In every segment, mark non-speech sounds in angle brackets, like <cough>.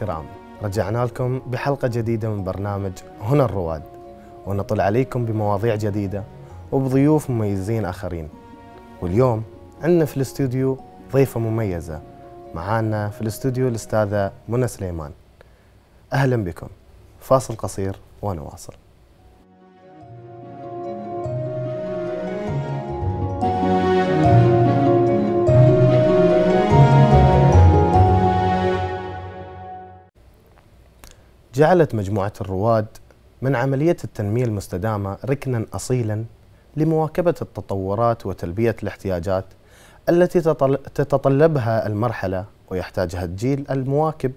الكرام رجعنا لكم بحلقة جديدة من برنامج هنا الرواد ونطل عليكم بمواضيع جديدة وبضيوف مميزين آخرين واليوم عندنا في الاستوديو ضيفة مميزة معانا في الاستوديو الأستاذة منى سليمان أهلا بكم فاصل قصير ونواصل جعلت مجموعة الرواد من عملية التنمية المستدامة ركنا أصيلا لمواكبة التطورات وتلبية الاحتياجات التي تتطلبها المرحلة ويحتاجها الجيل المواكب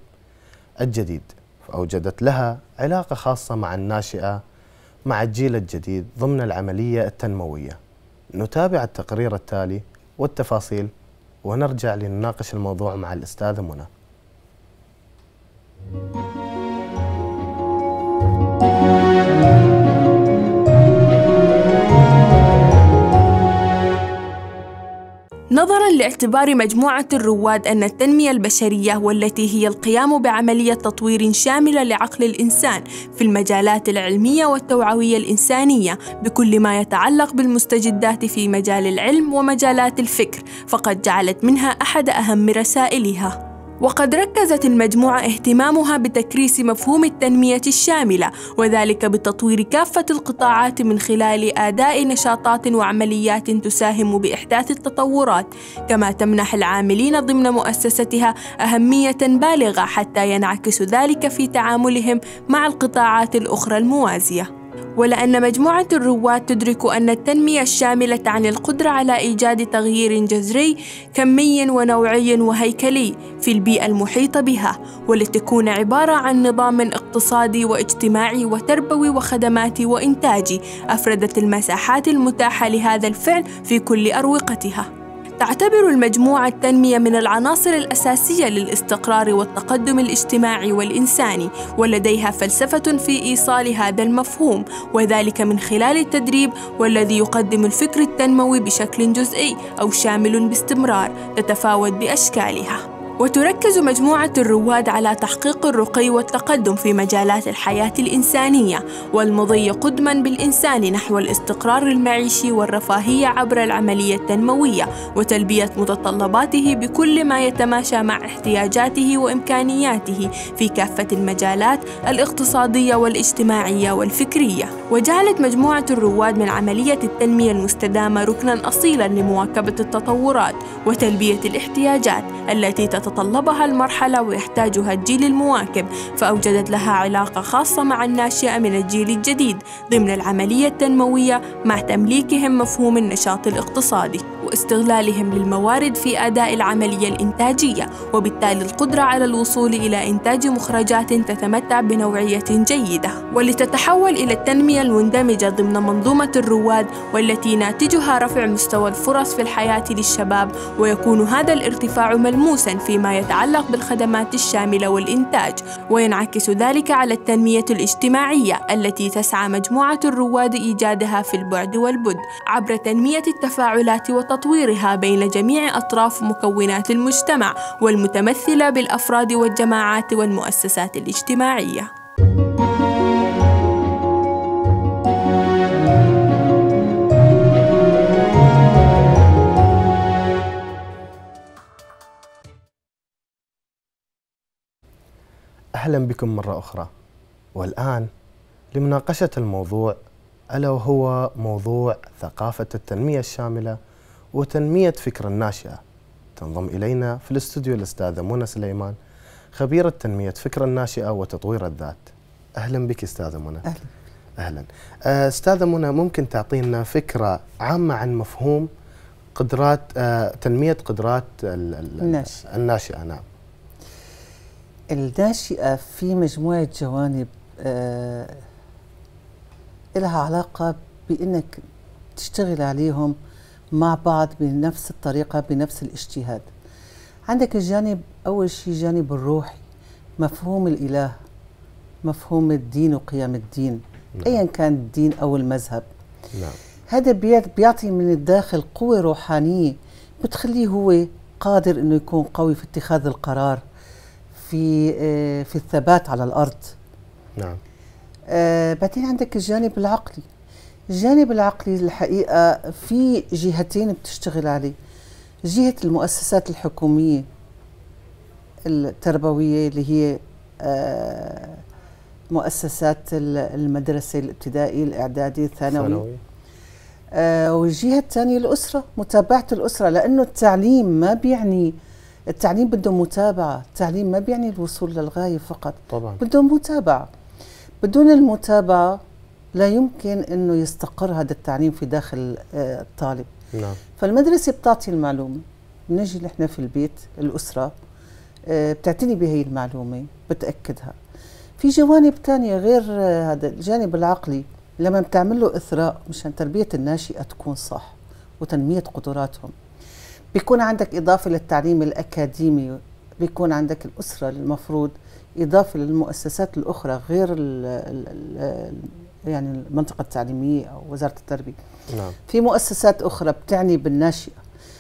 الجديد فأوجدت لها علاقة خاصة مع الناشئة مع الجيل الجديد ضمن العملية التنموية نتابع التقرير التالي والتفاصيل ونرجع لنناقش الموضوع مع الأستاذة منى نظرا لاعتبار مجموعة الرواد أن التنمية البشرية والتي هي القيام بعملية تطوير شاملة لعقل الإنسان في المجالات العلمية والتوعوية الإنسانية بكل ما يتعلق بالمستجدات في مجال العلم ومجالات الفكر فقد جعلت منها أحد أهم رسائلها وقد ركزت المجموعة اهتمامها بتكريس مفهوم التنمية الشاملة وذلك بتطوير كافة القطاعات من خلال أداء نشاطات وعمليات تساهم بإحداث التطورات كما تمنح العاملين ضمن مؤسستها أهمية بالغة حتى ينعكس ذلك في تعاملهم مع القطاعات الأخرى الموازية ولأن مجموعة الرواد تدرك أن التنمية الشاملة عن القدرة على إيجاد تغيير جذري كمي ونوعي وهيكلي في البيئة المحيطة بها ولتكون عبارة عن نظام اقتصادي واجتماعي وتربوي وخدماتي وإنتاجي أفردت المساحات المتاحة لهذا الفعل في كل أروقتها تعتبر المجموعة التنمية من العناصر الأساسية للاستقرار والتقدم الاجتماعي والإنساني ولديها فلسفة في إيصال هذا المفهوم وذلك من خلال التدريب والذي يقدم الفكر التنموي بشكل جزئي أو شامل باستمرار تتفاوت بأشكالها وتركز مجموعة الرواد على تحقيق الرقي والتقدم في مجالات الحياة الإنسانية والمضي قدما بالإنسان نحو الاستقرار المعيشي والرفاهية عبر العملية التنموية وتلبية متطلباته بكل ما يتماشى مع احتياجاته وإمكانياته في كافة المجالات الاقتصادية والاجتماعية والفكرية وجعلت مجموعة الرواد من عملية التنمية المستدامة ركنا أصيلا لمواكبة التطورات وتلبية الاحتياجات التي تتطلب تتطلبها المرحلة ويحتاجها الجيل المواكب فأوجدت لها علاقة خاصة مع الناشئة من الجيل الجديد ضمن العملية التنموية مع تمليكهم مفهوم النشاط الاقتصادي استغلالهم للموارد في أداء العملية الإنتاجية وبالتالي القدرة على الوصول إلى إنتاج مخرجات تتمتع بنوعية جيدة ولتتحول إلى التنمية المندمجة ضمن منظومة الرواد والتي ناتجها رفع مستوى الفرص في الحياة للشباب ويكون هذا الارتفاع ملموسا فيما يتعلق بالخدمات الشاملة والإنتاج وينعكس ذلك على التنمية الاجتماعية التي تسعى مجموعة الرواد إيجادها في البعد والبد عبر تنمية التفاعلات وتطبيقها وتطويرها بين جميع أطراف مكونات المجتمع والمتمثلة بالأفراد والجماعات والمؤسسات الاجتماعية أهلا بكم مرة أخرى والآن لمناقشة الموضوع ألا وهو موضوع ثقافة التنمية الشاملة وتنمية فكر الناشئة تنضم إلينا في الاستوديو الأستاذة منى سليمان خبيرة تنمية فكر الناشئة وتطوير الذات أهلا بك أستاذة منى أهلا أهلا آه، أستاذة منى ممكن تعطينا فكرة عامة عن مفهوم قدرات آه، تنمية قدرات الناشئة, الناشئة نعم الناشئة في مجموعة جوانب آه، لها علاقة بأنك تشتغل عليهم مع بعض بنفس الطريقه بنفس الاجتهاد عندك الجانب اول شيء جانب الروحي مفهوم الاله مفهوم الدين وقيم الدين نعم. ايا كان الدين او المذهب نعم. هذا بيعطي من الداخل قوه روحانيه بتخليه هو قادر انه يكون قوي في اتخاذ القرار في آه، في الثبات على الارض نعم آه بعدين عندك الجانب العقلي الجانب العقلي الحقيقه في جهتين بتشتغل عليه جهه المؤسسات الحكوميه التربويه اللي هي آه، مؤسسات المدرسه الابتدائي الاعدادي الثانوي آه، والجهه الثانيه الاسره متابعه الاسره لانه التعليم ما بيعني التعليم بده متابعه التعليم ما بيعني الوصول للغايه فقط طبعا بده متابعه بدون المتابعه لا يمكن انه يستقر هذا التعليم في داخل آه، الطالب نعم. فالمدرسه بتعطي المعلومه بنجي نحن في البيت الاسره آه، بتعتني بهي المعلومه بتاكدها في جوانب ثانيه غير آه، هذا الجانب العقلي لما بتعمل له اثراء مشان تربيه الناشئه تكون صح وتنميه قدراتهم بيكون عندك اضافه للتعليم الاكاديمي بيكون عندك الاسره المفروض اضافه للمؤسسات الاخرى غير ال ال ال يعني المنطقه التعليميه او وزاره التربيه نعم. في مؤسسات اخرى بتعني بالناشئه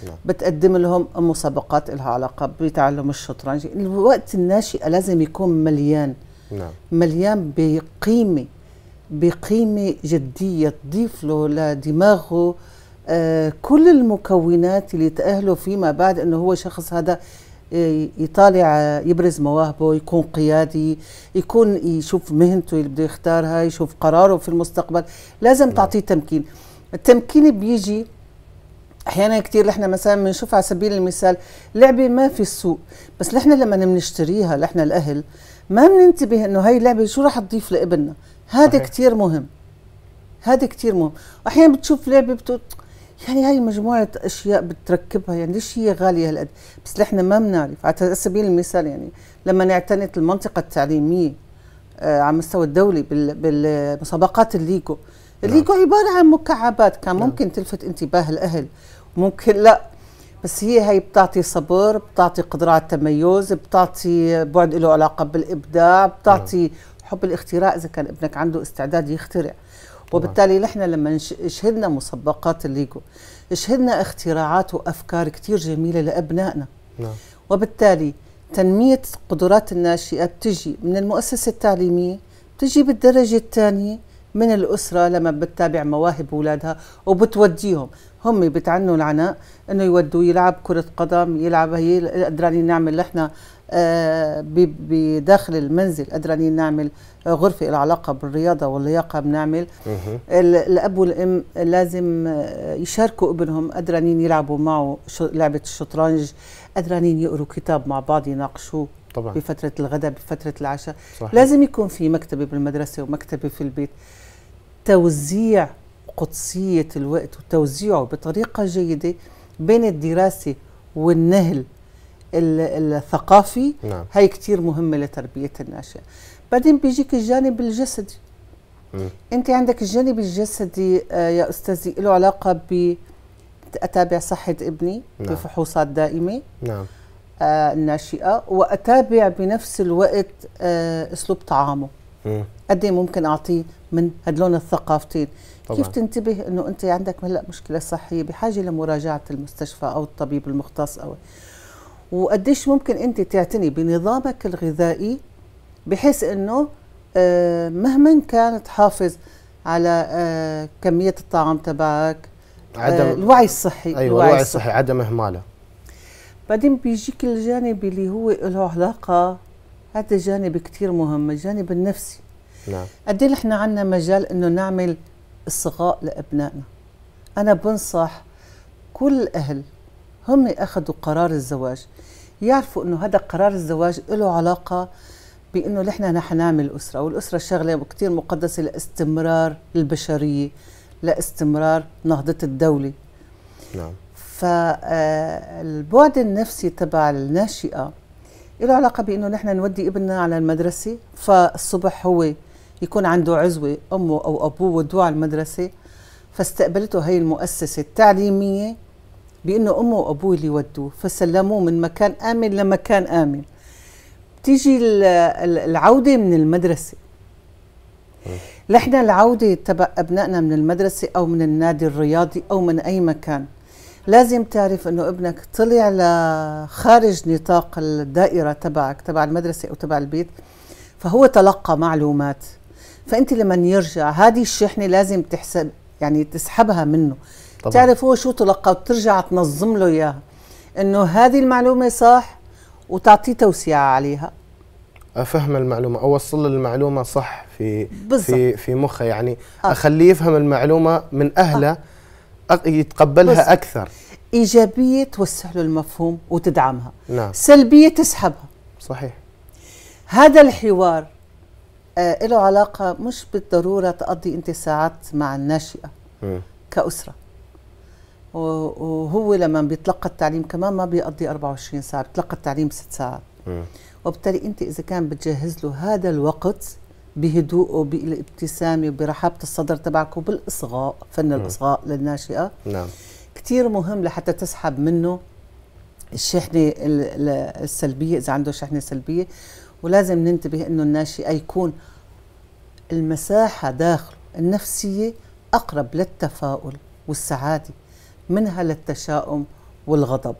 نعم. بتقدم لهم مسابقات لها علاقه بتعلم الشطرنج الوقت الناشئه لازم يكون مليان نعم. مليان بقيمه بقيمه جديه تضيف له لدماغه آه كل المكونات اللي تأهله فيما بعد انه هو شخص هذا يطالع يبرز مواهبه يكون قيادي يكون يشوف مهنته اللي بده يختارها يشوف قراره في المستقبل لازم تعطيه نعم. تمكين التمكين بيجي احيانا كثير نحن مثلا بنشوف على سبيل المثال لعبه ما في السوق بس نحن لما بنشتريها نحن الاهل ما بننتبه انه هي اللعبه شو رح تضيف لابننا هذا كثير مهم هذا كثير مهم احيانا بتشوف لعبه بتقول يعني هاي مجموعة أشياء بتركبها يعني ليش هي غالية هالقد بس نحن ما بنعرف على سبيل المثال يعني لما اعتنت المنطقة التعليمية آه، على مستوى الدولي بالمسابقات الليجو نعم. الليجو عبارة عن مكعبات كان نعم. ممكن تلفت انتباه الأهل ممكن لا بس هي هي بتعطي صبر بتعطي قدرة على التميز بتعطي بعد له علاقة بالإبداع بتعطي نعم. حب الاختراع إذا كان ابنك عنده استعداد يخترع وبالتالي نحن لما شهدنا مسابقات الليجو شهدنا اختراعات وافكار كثير جميله لابنائنا نعم. وبالتالي تنميه قدرات الناشئه بتجي من المؤسسه التعليميه بتجي بالدرجه الثانيه من الاسره لما بتتابع مواهب اولادها وبتوديهم هم بتعنوا العناء انه يودوا يلعب كره قدم يلعب هي قدرانين نعمل احنا آه، بداخل المنزل قدرانين نعمل غرفه العلاقه بالرياضه واللياقه بنعمل الاب والام لازم يشاركوا ابنهم قدرانين يلعبوا معه لعبه الشطرنج قدرانين يقروا كتاب مع بعض يناقشوه طبعا بفتره الغداء بفتره العشاء صحيح. لازم يكون في مكتبه بالمدرسه ومكتبه في البيت توزيع قدسيه الوقت وتوزيعه بطريقه جيده بين الدراسه والنهل الثقافي نعم. هاي كتير مهمة لتربية الناشئ بعدين بيجيك الجانب الجسدي مم. انت عندك الجانب الجسدي آه، يا استاذي له علاقه ب اتابع صحه ابني نعم. بفحوصات دائمه نعم آه الناشئه واتابع بنفس الوقت آه اسلوب طعامه قد إيه ممكن اعطيه من هدلون الثقافتين طبعا. كيف تنتبه انه انت عندك هلا مشكله صحيه بحاجه لمراجعه المستشفى او الطبيب المختص او وقديش ممكن انت تعتني بنظامك الغذائي بحيث انه آه، مهما كان تحافظ على آه، كميه الطعام تبعك آه، عدم الوعي الصحي ايوه الوعي, الصحي, الصحي عدم اهماله بعدين بيجيك الجانب اللي هو له علاقه هذا جانب كثير مهم الجانب النفسي نعم قد احنا إيه عندنا مجال انه نعمل الصغاء لابنائنا انا بنصح كل الاهل هم اخذوا قرار الزواج يعرفوا انه هذا قرار الزواج له علاقه بانه نحن رح نعمل اسره والاسره شغله كثير مقدسه لاستمرار البشريه لاستمرار نهضه الدوله نعم فالبعد آه، النفسي تبع الناشئه له علاقه بانه نحن نودي ابننا على المدرسه فالصبح هو يكون عنده عزوه امه او ابوه ودوه على المدرسه فاستقبلته هي المؤسسه التعليميه بانه امه وابوه اللي ودوه فسلموه من مكان امن لمكان امن بتيجي العوده من المدرسه نحن العوده تبع ابنائنا من المدرسه او من النادي الرياضي او من اي مكان لازم تعرف انه ابنك طلع لخارج نطاق الدائره تبعك تبع المدرسه او تبع البيت فهو تلقى معلومات فانت لما يرجع هذه الشحنه لازم تحسب يعني تسحبها منه طبعا. تعرف هو شو تلقى وترجع تنظم له اياها انه هذه المعلومه صح وتعطيه توسيعه عليها افهم المعلومه اوصل المعلومه صح في بالزبط. في في مخه يعني آه. اخليه يفهم المعلومه من اهله آه. يتقبلها بالزبط. اكثر ايجابيه توسع له المفهوم وتدعمها نعم. سلبيه تسحبها صحيح هذا الحوار آه، له علاقه مش بالضروره تقضي انت ساعات مع الناشئه م. كاسره وهو لما بيتلقى التعليم كمان ما بيقضي 24 ساعه بيتلقى التعليم ست ساعات وبالتالي انت اذا كان بتجهز له هذا الوقت بهدوءه بالابتسامه وبرحابه الصدر تبعك وبالاصغاء فن الاصغاء للناشئه نعم كثير مهم لحتى تسحب منه الشحنه السلبيه اذا عنده شحنه سلبيه ولازم ننتبه انه الناشئ يكون المساحه داخله النفسيه اقرب للتفاؤل والسعاده منها للتشاؤم والغضب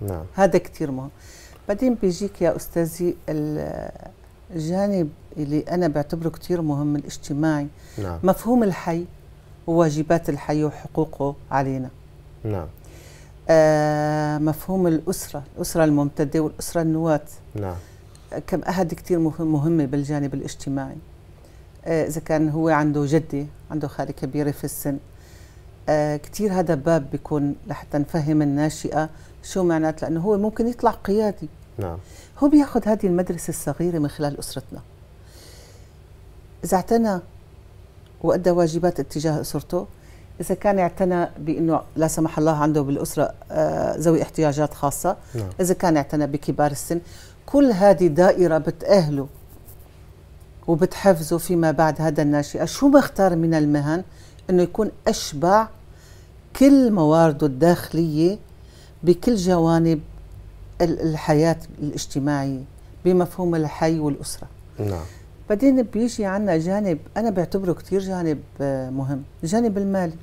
نعم. هذا كثير مهم بعدين بيجيك يا استاذي الجانب اللي انا بعتبره كثير مهم الاجتماعي نعم. مفهوم الحي وواجبات الحي وحقوقه علينا نعم آه مفهوم الاسره الاسره الممتده والاسره النواه نعم كم أحد كثير مهم مهمة بالجانب الاجتماعي آه، إذا كان هو عنده جدة عنده خالة كبيرة في السن آه، كثير هذا باب بيكون لحتى نفهم الناشئة شو معنات لأنه هو ممكن يطلع قيادي نعم هو بياخذ هذه المدرسة الصغيرة من خلال أسرتنا إذا اعتنى وأدى واجبات اتجاه أسرته إذا كان اعتنى بأنه لا سمح الله عنده بالأسرة آه، ذوي احتياجات خاصة نعم. إذا كان اعتنى بكبار السن كل هذه دائرة بتأهله وبتحفزه فيما بعد هذا الناشئة شو بختار من المهن أنه يكون أشبع كل موارده الداخلية بكل جوانب الحياة الاجتماعية بمفهوم الحي والأسرة نعم بعدين بيجي عنا جانب أنا بعتبره كتير جانب آه، مهم الجانب المالي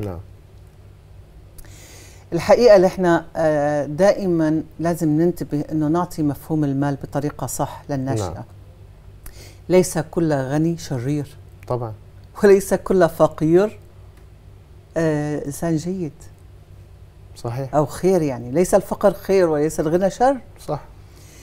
نعم الحقيقه اللي احنا آه، دائما لازم ننتبه انه نعطي مفهوم المال بطريقه صح للناشئه نعم. ليس كل غني شرير طبعا وليس كل فقير آه، انسان جيد صحيح او خير يعني ليس الفقر خير وليس الغنى شر صح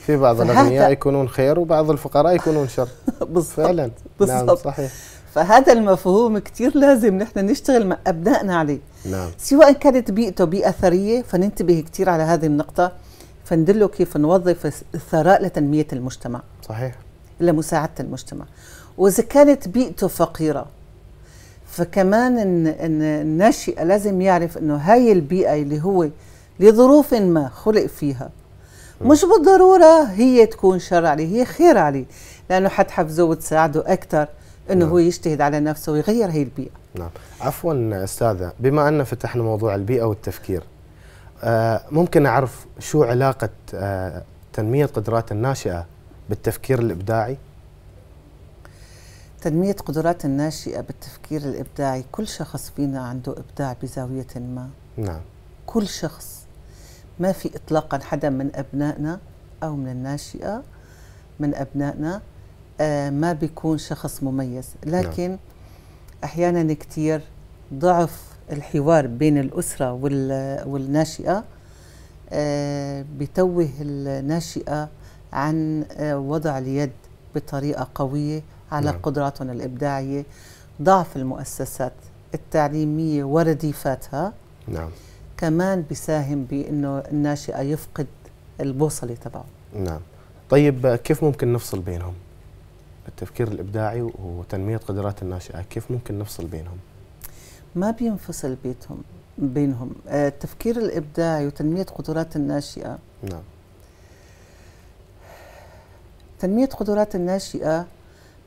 في بعض الاغنياء يكونون خير وبعض الفقراء يكونون شر <laughs> بالضبط فعلا نعم، بالضبط نعم صحيح فهذا المفهوم كتير لازم نحن نشتغل مع أبنائنا عليه نعم. سواء كانت بيئته بيئة ثرية فننتبه كتير على هذه النقطة فندله كيف نوظف الثراء لتنمية المجتمع صحيح لمساعدة المجتمع وإذا كانت بيئته فقيرة فكمان الناشئة لازم يعرف أنه هاي البيئة اللي هو لظروف ما خلق فيها مش بالضرورة هي تكون شر عليه هي خير عليه لأنه حتحفزه وتساعده أكثر انه نعم. هو يجتهد على نفسه ويغير هي البيئه نعم عفوا استاذه بما ان فتحنا موضوع البيئه والتفكير آه ممكن اعرف شو علاقه آه تنميه قدرات الناشئه بالتفكير الابداعي تنمية قدرات الناشئة بالتفكير الإبداعي كل شخص فينا عنده إبداع بزاوية ما نعم كل شخص ما في إطلاقا حدا من أبنائنا أو من الناشئة من أبنائنا آه، ما بيكون شخص مميز نعم. لكن نعم. احيانا كثير ضعف الحوار بين الاسره والناشئه آه، بتوه الناشئه عن آه، وضع اليد بطريقه قويه على نعم. قدراتهم الابداعيه ضعف المؤسسات التعليميه ورديفاتها نعم كمان بيساهم بانه الناشئه يفقد البوصله تبعه نعم طيب كيف ممكن نفصل بينهم التفكير الابداعي وتنميه قدرات الناشئه كيف ممكن نفصل بينهم ما بينفصل بيتهم بينهم آه، التفكير الابداعي وتنميه قدرات الناشئه نعم تنميه قدرات الناشئه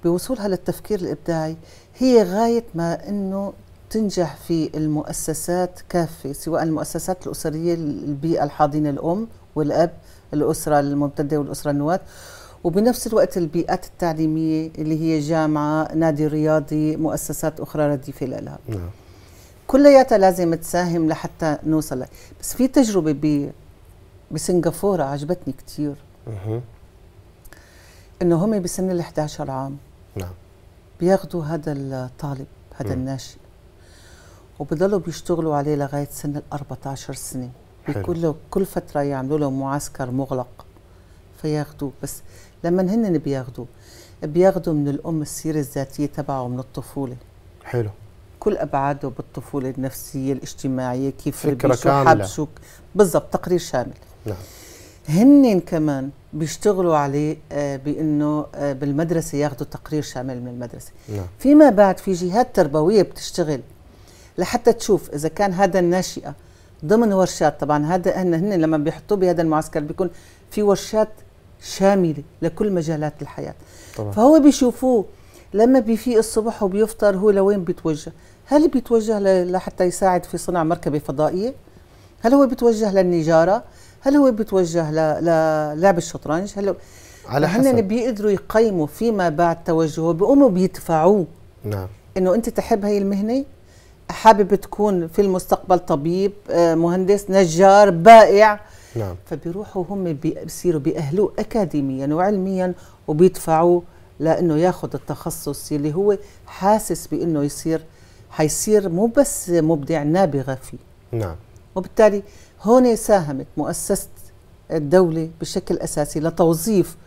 بوصولها للتفكير الابداعي هي غايه ما انه تنجح في المؤسسات كافه سواء المؤسسات الاسريه البيئه الحاضنه الام والاب الاسره الممتده والاسره النواه وبنفس الوقت البيئات التعليمية اللي هي جامعة نادي رياضي مؤسسات أخرى رديفة لها نعم. كلياتها لازم تساهم لحتى نوصل بس في تجربة ب بسنغافورة عجبتني كثير انه هم بسن ال 11 عام نعم بياخذوا هذا الطالب هذا الناشئ وبضلوا بيشتغلوا عليه لغايه سن ال 14 سنه بيكون كل فتره يعملوا له معسكر مغلق فياخذوه بس لما هن بياخذوا بياخذوا من الام السيره الذاتيه تبعه من الطفوله حلو كل ابعاده بالطفوله النفسيه الاجتماعيه كيف ربيشوا حبسوا بالضبط تقرير شامل نعم هن كمان بيشتغلوا عليه آه، بانه آه، بالمدرسه ياخذوا تقرير شامل من المدرسه نعم. فيما بعد في جهات تربويه بتشتغل لحتى تشوف اذا كان هذا الناشئه ضمن ورشات طبعا هذا هن لما بيحطوه بهذا المعسكر بيكون في ورشات شامله لكل مجالات الحياه طبعا. فهو بيشوفوه لما بيفيق الصبح وبيفطر هو لوين بيتوجه هل بيتوجه لحتى يساعد في صنع مركبه فضائيه هل هو بيتوجه للنجاره هل هو بيتوجه للعب الشطرنج هل هو على حسب هن بيقدروا يقيموا فيما بعد توجهه بيقوموا بيدفعوه نعم انه انت تحب هي المهنه حابب تكون في المستقبل طبيب آه، مهندس نجار بائع نعم. فبيروحوا هم بيصيروا بيأهلوه أكاديميا وعلميا وبيدفعوا لأنه ياخذ التخصص اللي هو حاسس بأنه يصير حيصير مو بس مبدع نابغة فيه نعم وبالتالي هون ساهمت مؤسسة الدولة بشكل أساسي لتوظيف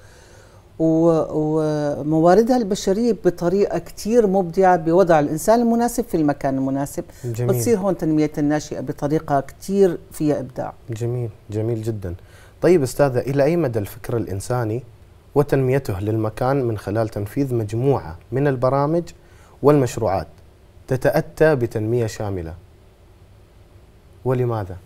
ومواردها البشريه بطريقه كثير مبدعه بوضع الانسان المناسب في المكان المناسب جميل. بتصير هون تنميه الناشئه بطريقه كثير فيها ابداع جميل جميل جدا طيب استاذه الى اي مدى الفكر الانساني وتنميته للمكان من خلال تنفيذ مجموعه من البرامج والمشروعات تتاتى بتنميه شامله ولماذا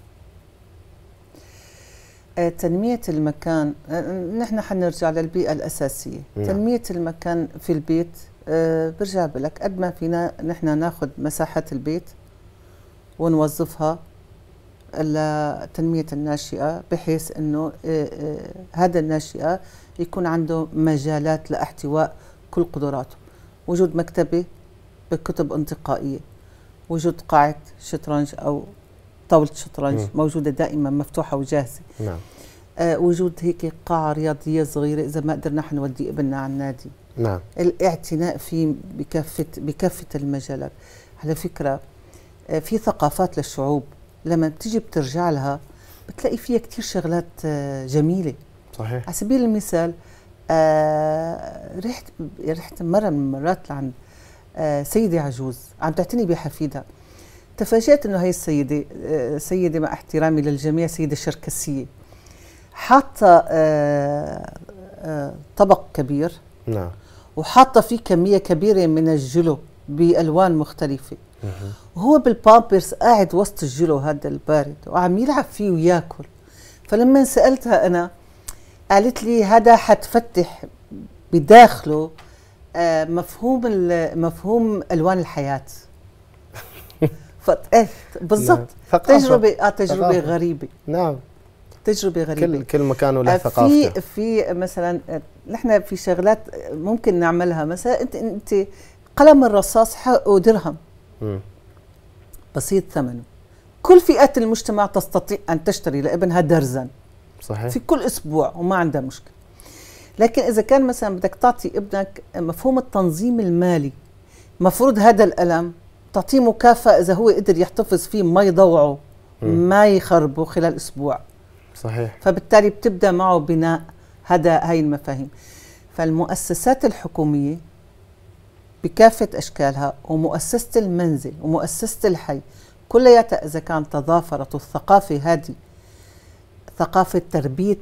آه، تنمية المكان آه، نحن حنرجع للبيئة الأساسية نعم. تنمية المكان في البيت آه، برجع بلك قد ما فينا نحن ناخذ مساحة البيت ونوظفها لتنمية الناشئة بحيث أنه هذا الناشئة يكون عنده مجالات لاحتواء كل قدراته وجود مكتبة بكتب انتقائية وجود قاعة شطرنج أو طاوله مم. موجوده دائما مفتوحه وجاهزه نعم آه وجود هيك قاعه رياضيه صغيره اذا ما قدرنا نودي ابننا على النادي نعم الاعتناء فيه بكافه بكافه المجالات على فكره آه في ثقافات للشعوب لما بتيجي بترجع لها بتلاقي فيها كثير شغلات آه جميله صحيح على سبيل المثال آه، رحت رحت مره من المرات لعند آه، سيده عجوز عم تعتني بحفيدها تفاجأت أنه هي السيدة آه، سيدة مع احترامي للجميع سيدة شركسية حاطة آه، آه، طبق كبير نعم وحاطة فيه كمية كبيرة من الجلو بألوان مختلفة وهو بالبامبرز قاعد وسط الجلو هذا البارد وعم يلعب فيه وياكل فلما سألتها أنا قالت لي هذا حتفتح بداخله مفهوم مفهوم الوان الحياه ايه بالضبط نعم. تجربه اه تجربه ثقافة. غريبه نعم تجربه غريبه كل كل مكان وله آه، ثقافته في في مثلا آه، نحن في شغلات ممكن نعملها مثلا انت انت قلم الرصاص حقه درهم بسيط ثمنه كل فئات المجتمع تستطيع ان تشتري لابنها درزا صحيح في كل اسبوع وما عندها مشكله لكن اذا كان مثلا بدك تعطي ابنك مفهوم التنظيم المالي مفروض هذا القلم تعطيه مكافاه اذا هو قدر يحتفظ فيه ما يضوعه ما يخربه خلال اسبوع صحيح فبالتالي بتبدا معه بناء هذا هاي المفاهيم فالمؤسسات الحكوميه بكافه اشكالها ومؤسسه المنزل ومؤسسه الحي كلياتها اذا كان تضافرت الثقافه هذه ثقافه تربيه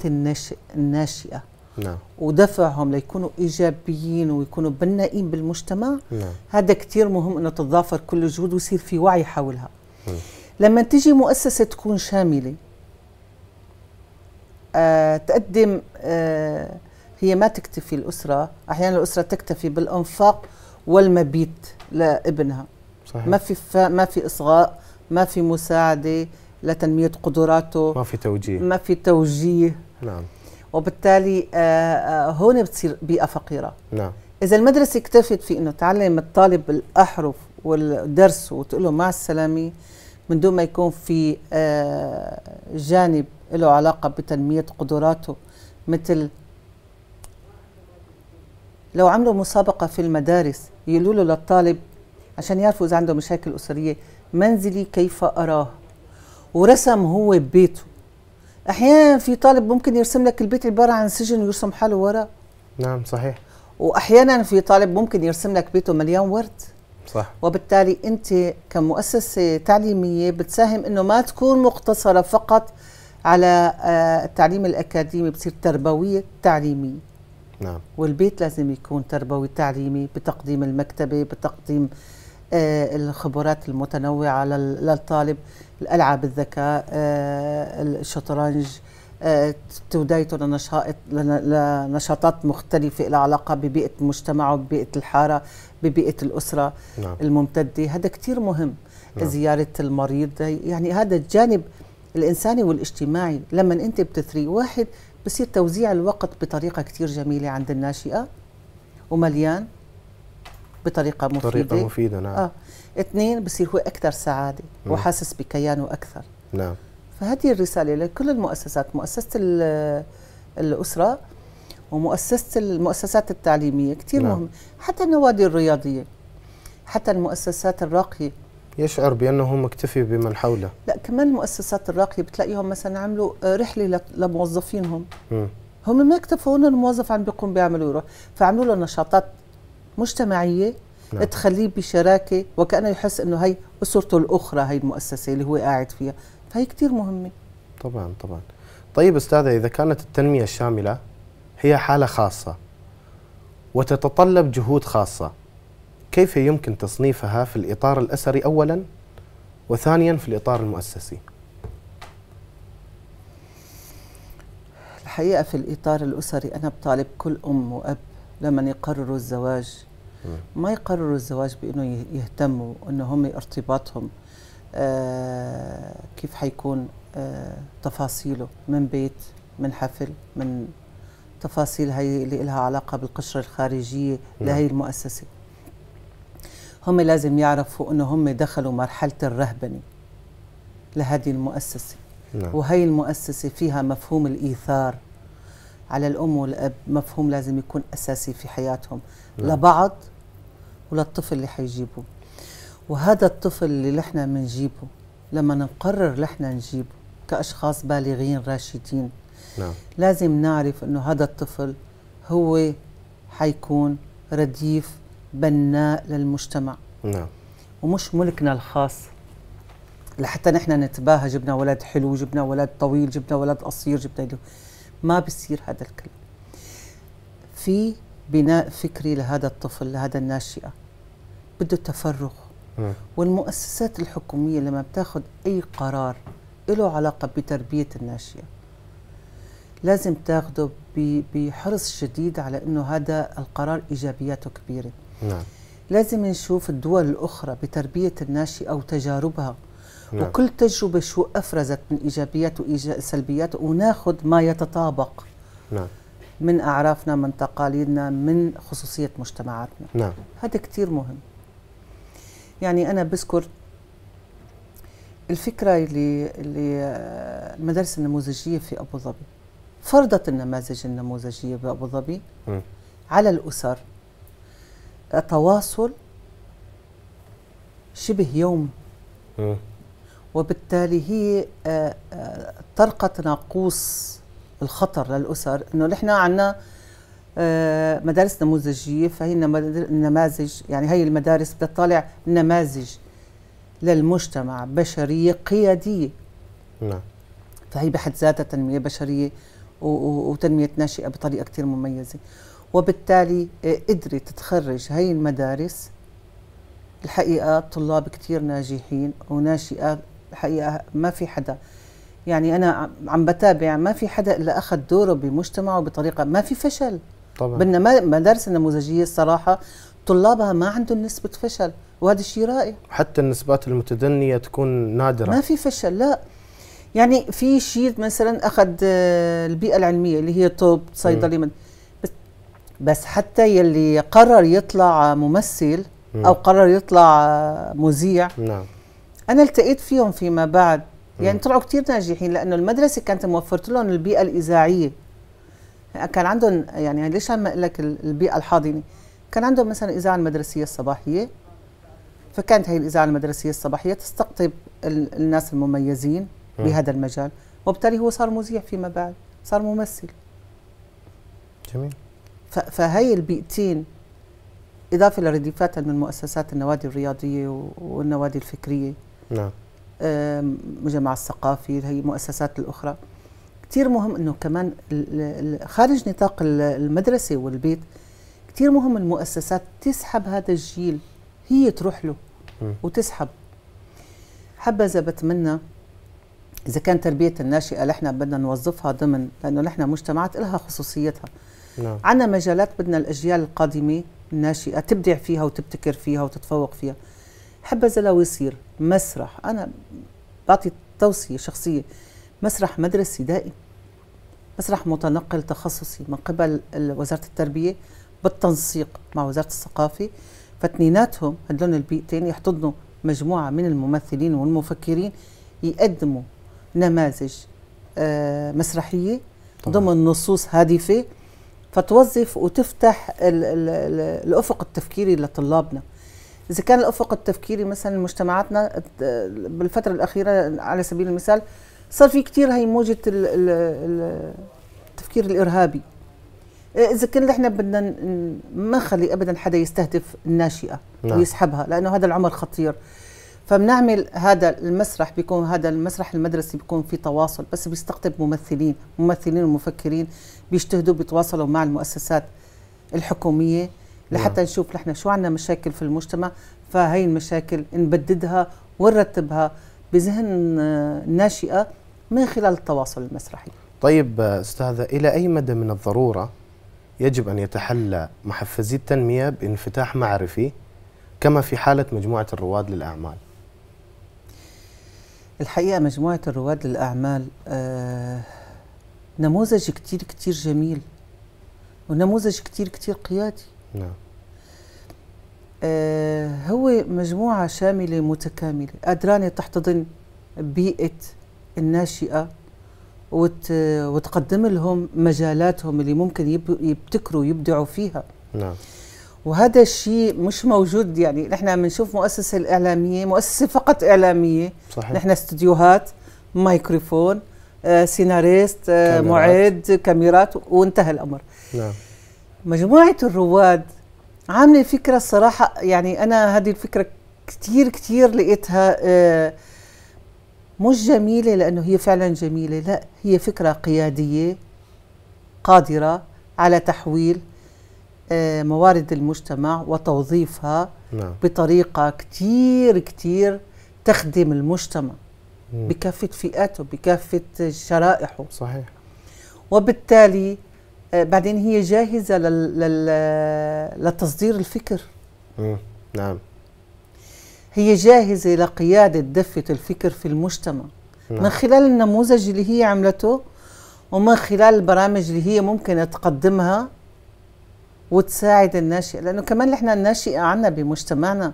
الناشئه نعم. ودفعهم ليكونوا ايجابيين ويكونوا بنائين بالمجتمع نعم. هذا كثير مهم انه تتضافر كل الجهود ويصير في وعي حولها م. نعم. لما تجي مؤسسه تكون شامله آه تقدم آه هي ما تكتفي الاسره احيانا الاسره تكتفي بالانفاق والمبيت لابنها صحيح. ما في ف... ما في اصغاء ما في مساعده لتنميه قدراته ما في توجيه ما في توجيه نعم وبالتالي آه، آه، هون بتصير بيئه فقيره نعم اذا المدرسه اكتفت في انه تعلم الطالب الاحرف والدرس وتقول له مع السلامه من دون ما يكون في آه، جانب له علاقه بتنميه قدراته مثل لو عملوا مسابقه في المدارس يقولوا له للطالب عشان يعرفوا اذا عنده مشاكل اسريه منزلي كيف اراه ورسم هو ببيته احيانا في طالب ممكن يرسم لك البيت عباره عن سجن ويرسم حاله ورا نعم صحيح واحيانا في طالب ممكن يرسم لك بيته مليان ورد صح وبالتالي انت كمؤسسه تعليميه بتساهم انه ما تكون مقتصره فقط على آه، التعليم الاكاديمي بتصير تربويه تعليميه نعم والبيت لازم يكون تربوي تعليمي بتقديم المكتبه بتقديم آه، الخبرات المتنوعة للطالب الألعاب الذكاء آه، الشطرنج آه، توديته لنشاطات مختلفة لها علاقة ببيئة مجتمعه ببيئة الحارة ببيئة الأسرة نعم. الممتدة هذا كتير مهم نعم. زيارة المريض يعني هذا الجانب الإنساني والاجتماعي لما أنت بتثري واحد بصير توزيع الوقت بطريقة كتير جميلة عند الناشئة ومليان بطريقه مفيده بطريقه مفيده نعم اه اثنين بصير هو اكثر سعاده مم. وحاسس بكيانه اكثر نعم فهذه الرساله لكل المؤسسات مؤسسه الاسره ومؤسسه المؤسسات التعليميه كثير نعم. مهم حتى النوادي الرياضيه حتى المؤسسات الراقيه يشعر بانه هو مكتفي بمن حوله لا كمان المؤسسات الراقيه بتلاقيهم مثلا عملوا آه، رحله لموظفينهم هم ما اكتفوا هون الموظف عم بيقوم بيعمل ويروح فعملوا له نشاطات مجتمعيه نعم. تخليه بشراكه وكانه يحس انه هي اسرته الاخرى هي المؤسسه اللي هو قاعد فيها فهي كثير مهمه طبعا طبعا طيب استاذه اذا كانت التنميه الشامله هي حاله خاصه وتتطلب جهود خاصه كيف يمكن تصنيفها في الاطار الاسري اولا وثانيا في الاطار المؤسسي الحقيقه في الاطار الاسري انا بطالب كل ام واب لمن يقرروا الزواج ما يقرروا الزواج بانه يهتموا انه هم ارتباطهم آه كيف حيكون آه تفاصيله من بيت من حفل من تفاصيل هي اللي لها علاقه بالقشره الخارجيه نعم. لهي المؤسسه هم لازم يعرفوا انه هم دخلوا مرحله الرهبنه لهذه المؤسسه نعم. وهي المؤسسه فيها مفهوم الايثار على الام والاب مفهوم لازم يكون اساسي في حياتهم نعم. لبعض وللطفل اللي حيجيبه وهذا الطفل اللي نحن بنجيبه لما نقرر نحن نجيبه كأشخاص بالغين راشدين نعم. لازم نعرف أنه هذا الطفل هو حيكون رديف بناء للمجتمع نعم. ومش ملكنا الخاص لحتى نحن نتباهى جبنا ولد حلو جبنا ولد طويل جبنا ولد قصير جبنا ما بصير هذا الكلام في بناء فكري لهذا الطفل لهذا الناشئه بده تفرغ نعم. والمؤسسات الحكوميه لما بتاخذ اي قرار له علاقه بتربيه الناشئه لازم تاخده بحرص شديد على انه هذا القرار ايجابياته كبيره نعم. لازم نشوف الدول الاخرى بتربيه الناشئه وتجاربها نعم. وكل تجربه شو افرزت من ايجابيات وسلبيات وناخذ ما يتطابق نعم من أعرافنا من تقاليدنا من خصوصية مجتمعاتنا نعم. هذا كثير مهم يعني أنا بذكر الفكرة اللي, اللي المدارس النموذجية في أبو ظبي فرضت النماذج النموذجية بأبو ظبي على الأسر تواصل شبه يومي وبالتالي هي آه، آه، طرقه ناقوس الخطر للاسر انه نحن عندنا آه، مدارس نموذجيه فهي نماذج يعني هي المدارس بدها تطالع نماذج للمجتمع بشريه قياديه نعم فهي بحد ذاتها تنميه بشريه وتنميه ناشئه بطريقه كثير مميزه وبالتالي آه، قدرت تخرج هي المدارس الحقيقه طلاب كثير ناجحين وناشئه الحقيقه ما في حدا يعني انا عم بتابع ما في حدا الا اخذ دوره بمجتمعه بطريقه ما في فشل طبعا بدنا مدارس النموذجيه الصراحه طلابها ما عندهم نسبه فشل وهذا الشيء رائع حتى النسبات المتدنيه تكون نادره ما في فشل لا يعني في شيء مثلا اخذ آه، البيئه العلميه اللي هي طب صيدلي بس بس حتى يلي قرر يطلع ممثل م. او قرر يطلع مذيع نعم انا التقيت فيهم فيما بعد يعني طلعوا كثير ناجحين لانه المدرسه كانت موفرت لهم البيئه الاذاعيه كان عندهم يعني ليش عم اقول لك البيئه الحاضنه كان عندهم مثلا الاذاعه المدرسيه الصباحيه فكانت هي الاذاعه المدرسيه الصباحيه تستقطب الناس المميزين بهذا المجال وبالتالي هو صار مذيع فيما بعد صار ممثل جميل فهي البيئتين إضافة لرديفات من مؤسسات النوادي الرياضية والنوادي الفكرية نعم مجمع الثقافي هي المؤسسات الأخرى كثير مهم أنه كمان خارج نطاق المدرسة والبيت كثير مهم المؤسسات تسحب هذا الجيل هي تروح له وتسحب حبذا بتمنى إذا كان تربية الناشئة نحن بدنا نوظفها ضمن لأنه نحن مجتمعات لها خصوصيتها نعم. عنا مجالات بدنا الأجيال القادمة الناشئة تبدع فيها وتبتكر فيها وتتفوق فيها حبذا لو يصير مسرح انا بعطي توصيه شخصيه مسرح مدرسي دائم مسرح متنقل تخصصي من قبل وزاره التربيه بالتنسيق مع وزاره الثقافه فاتنيناتهم هدول البيئتين يحتضنوا مجموعه من الممثلين والمفكرين يقدموا نماذج آه، مسرحيه طبعا. ضمن نصوص هادفه فتوظف وتفتح الافق التفكيري لطلابنا اذا كان الافق التفكيري مثلا مجتمعاتنا بالفتره الاخيره على سبيل المثال صار في كثير هي موجه التفكير الارهابي اذا كنا نحن بدنا ما نخلي ابدا حدا يستهدف الناشئه نعم. ويسحبها لانه هذا العمر خطير فبنعمل هذا المسرح بيكون هذا المسرح المدرسي بيكون في تواصل بس بيستقطب ممثلين ممثلين ومفكرين بيجتهدوا بيتواصلوا مع المؤسسات الحكوميه لحتى نعم. نشوف نحن شو عندنا مشاكل في المجتمع فهي المشاكل نبددها ونرتبها بذهن آه، ناشئه من خلال التواصل المسرحي. طيب آه، استاذه الى اي مدى من الضروره يجب ان يتحلى محفزي التنميه بانفتاح معرفي كما في حاله مجموعه الرواد للاعمال؟ الحقيقه مجموعه الرواد للاعمال آه نموذج كتير كتير جميل ونموذج كتير كتير قيادي نعم آه هو مجموعة شاملة متكاملة قدرانة تحتضن بيئة الناشئة وت... وتقدم لهم مجالاتهم اللي ممكن يب... يبتكروا يبدعوا فيها نعم وهذا الشيء مش موجود يعني نحن بنشوف مؤسسة الإعلامية مؤسسة فقط إعلامية صحيح. نحن استديوهات مايكروفون آه سيناريست آه معد كاميرات وانتهى الأمر نعم مجموعة الرواد عاملة فكرة الصراحة يعني أنا هذه الفكرة كتير كتير لقيتها آه، مش جميلة لأنه هي فعلا جميلة لا هي فكرة قيادية قادرة على تحويل آه، موارد المجتمع وتوظيفها نعم. بطريقة كتير كتير تخدم المجتمع مم. بكافة فئاته بكافة شرائحه صحيح وبالتالي آه، بعدين هي جاهزه لل... لل... لتصدير الفكر نعم هي جاهزه لقياده دفه الفكر في المجتمع نعم. من خلال النموذج اللي هي عملته ومن خلال البرامج اللي هي ممكن تقدمها وتساعد الناشئ لانه كمان نحن الناشئه عنا بمجتمعنا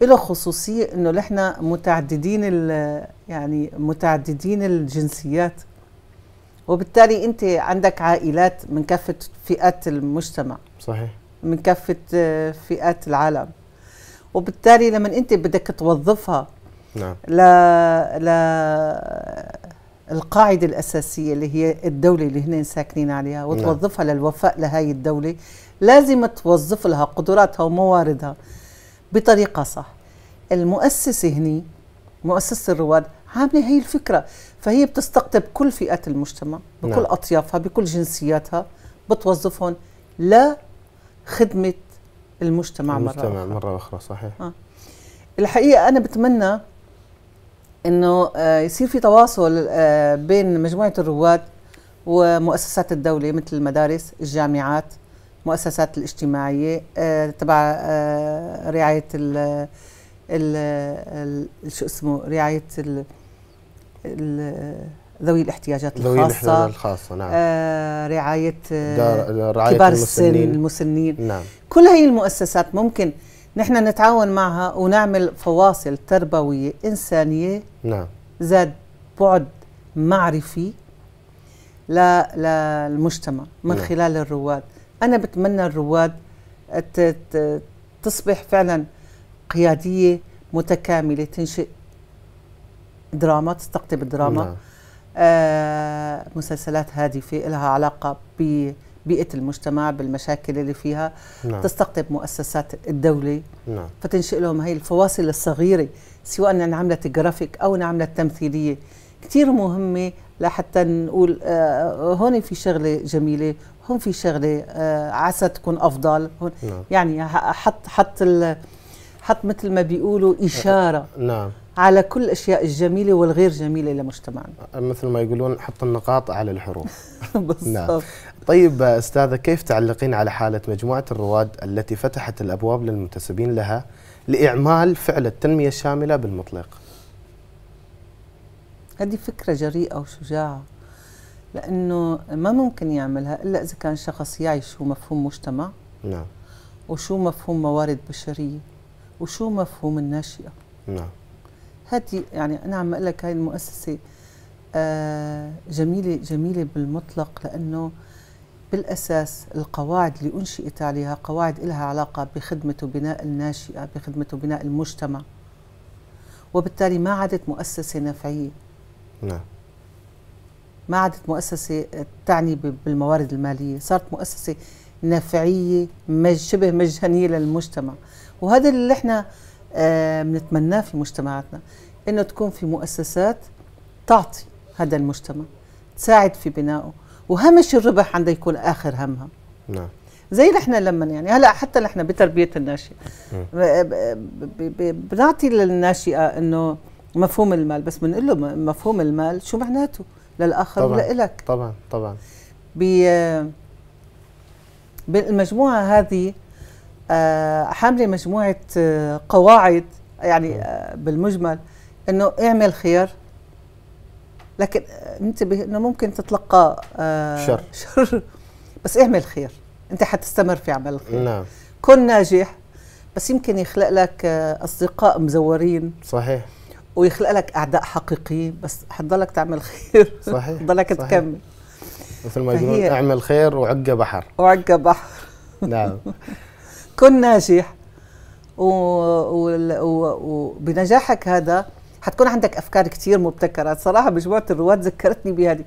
له خصوصيه انه نحن متعددين يعني متعددين الجنسيات وبالتالي انت عندك عائلات من كافه فئات المجتمع صحيح من كافه آه، فئات العالم وبالتالي لما انت بدك توظفها نعم ل ل القاعدة الأساسية اللي هي الدولة اللي هن ساكنين عليها نعم. وتوظفها للوفاء لهاي الدولة لازم توظف لها قدراتها ومواردها بطريقة صح المؤسسة هني مؤسسة الرواد عاملة هي الفكرة فهي بتستقطب كل فئات المجتمع بكل نعم. أطيافها بكل جنسياتها بتوظفهم خدمه المجتمع, المجتمع مرة أخرى مرة أخرى صحيح آه. الحقيقة أنا بتمنى أنه آه، يصير في تواصل آه، بين مجموعة الرواد ومؤسسات الدولة مثل المدارس الجامعات المؤسسات الاجتماعية آه، تبع آه، رعاية ال شو اسمه رعاية ذوي الاحتياجات الخاصة ذوي الاحتياجات الخاصة نعم آه رعاية آه رعاية كبار المسنين. السن المسنين نعم كل هاي المؤسسات ممكن نحن نتعاون معها ونعمل فواصل تربوية إنسانية نعم ذات بعد معرفي للمجتمع من نعم. خلال الرواد أنا بتمنى الرواد تصبح فعلا قيادية متكاملة تنشئ دراما تستقطب الدراما نعم. آه مسلسلات هادفة لها علاقة ببيئة المجتمع بالمشاكل اللي فيها نعم. تستقطب مؤسسات الدولة نعم. فتنشئ لهم هاي الفواصل الصغيرة سواء أن عملت جرافيك أو أن عملت تمثيلية كثير مهمة لحتى نقول آه هون في شغلة جميلة هون في شغلة آه عسى تكون أفضل هون نعم. يعني حط حط حط مثل ما بيقولوا إشارة نعم على كل الاشياء الجميله والغير جميله لمجتمعنا أه، مثل ما يقولون حط النقاط على الحروف <laughs> بالضبط نعم. طيب أه، استاذه كيف تعلقين على حاله مجموعه الرواد التي فتحت الابواب للمنتسبين لها لاعمال فعل التنميه الشامله بالمطلق هذه فكره جريئه وشجاعه لانه ما ممكن يعملها الا اذا كان شخص يعيش هو مفهوم مجتمع نعم وشو مفهوم موارد بشريه وشو مفهوم الناشئه نعم هاتي يعني انا عم اقول لك هاي المؤسسه آه جميله جميله بالمطلق لانه بالاساس القواعد اللي انشئت عليها قواعد لها علاقه بخدمه وبناء الناشئه بخدمه وبناء المجتمع وبالتالي ما عادت مؤسسه نفعيه نعم ما عادت مؤسسه تعني بالموارد الماليه صارت مؤسسه نفعيه شبه مجانيه للمجتمع وهذا اللي احنا بنتمناه آه، في مجتمعاتنا انه تكون في مؤسسات تعطي هذا المجتمع تساعد في بنائه وهمش الربح عندها يكون اخر همها نعم زي نحن لما يعني هلا حتى نحن بتربيه الناشئه بنعطي للناشئه انه مفهوم المال بس بنقول له مفهوم المال شو معناته للاخر طبعًا ولإلك طبعا طبعا بالمجموعه هذه آه، حامله مجموعه آه، قواعد يعني آه، بالمجمل انه اعمل خير لكن انتبه انه ممكن تتلقى شر <laughs> شر بس اعمل خير انت حتستمر في عمل الخير نعم كن ناجح بس يمكن يخلق لك اصدقاء مزورين صحيح ويخلق لك اعداء حقيقيين بس حتضلك تعمل خير صحيح <laughs> حتضلك تكمل مثل ما يقولون اعمل خير وعقه بحر وعقه بحر نعم <laughs> كن ناجح وبنجاحك هذا حتكون عندك افكار كثير مبتكره صراحه مجموعه الرواد ذكرتني بهذه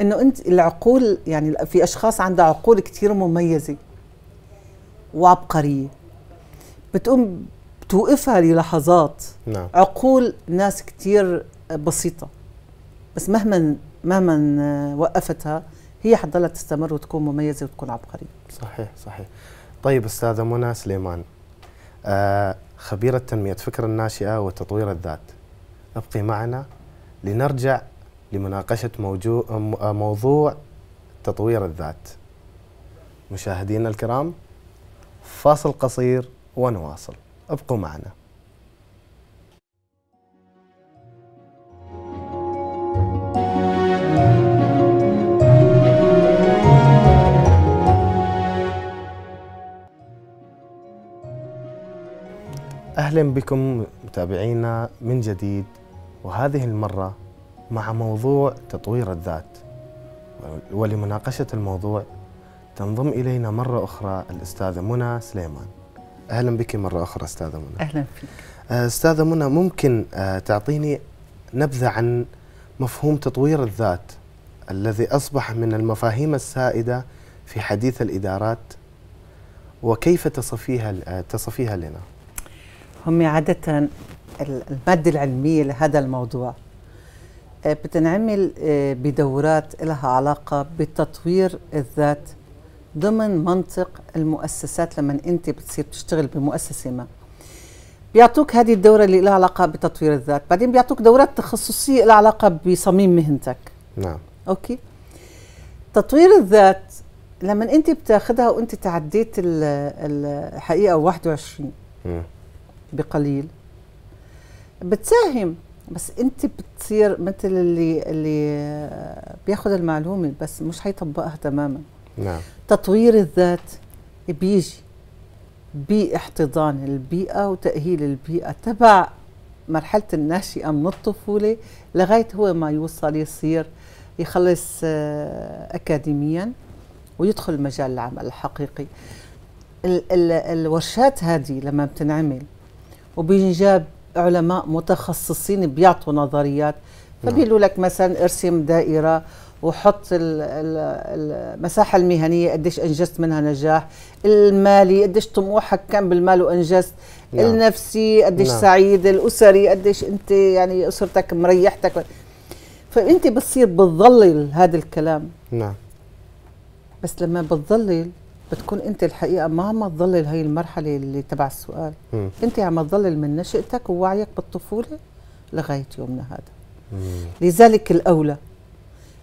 انه انت العقول يعني في اشخاص عندها عقول كثير مميزه وعبقريه بتقوم بتوقفها للحظات نعم. عقول ناس كثير بسيطه بس مهما مهما وقفتها هي حتضلها تستمر وتكون مميزه وتكون عبقريه صحيح صحيح طيب استاذه منى سليمان آه خبيره تنميه فكر الناشئه وتطوير الذات ابقي معنا لنرجع لمناقشه موجو آه، موضوع تطوير الذات مشاهدينا الكرام فاصل قصير ونواصل ابقوا معنا أهلا بكم متابعينا من جديد وهذه المرة مع موضوع تطوير الذات ولمناقشة الموضوع تنضم إلينا مرة أخرى الأستاذة منى سليمان أهلا بك مرة أخرى أستاذة منى أهلا فيك أه، أستاذة منى ممكن أه، تعطيني نبذة عن مفهوم تطوير الذات الذي أصبح من المفاهيم السائدة في حديث الإدارات وكيف تصفيها أه، تصفيها لنا؟ هم عادة المادة العلمية لهذا الموضوع آه، بتنعمل آه، بدورات لها علاقة بتطوير الذات ضمن منطق المؤسسات لما انت بتصير تشتغل بمؤسسة ما بيعطوك هذه الدورة اللي لها علاقة بتطوير الذات بعدين بيعطوك دورات تخصصية لها علاقة بصميم مهنتك نعم أوكي تطوير الذات لما انت بتاخدها وانت تعديت الحقيقة 21 م. بقليل بتساهم بس انت بتصير مثل اللي اللي بياخذ المعلومه بس مش حيطبقها تماما نعم تطوير الذات بيجي باحتضان البيئه وتاهيل البيئه تبع مرحله الناشئه من الطفوله لغايه هو ما يوصل يصير يخلص آه، اكاديميا ويدخل مجال العمل الحقيقي ال ال الورشات هذه لما بتنعمل وبينجاب علماء متخصصين بيعطوا نظريات فبيقولوا لك مثلا ارسم دائره وحط المساحة المهنية قديش أنجزت منها نجاح المالي قديش طموحك كان بالمال وأنجزت نعم. النفسي قديش نعم. سعيد الأسري قديش أنت يعني أسرتك مريحتك فأنت بتصير بتضلل هذا الكلام نعم بس لما بتضلل بتكون انت الحقيقه ما عم تضلل هي المرحله اللي تبع السؤال م. انت عم تضلل من نشأتك ووعيك بالطفوله لغايه يومنا هذا م. لذلك الاولى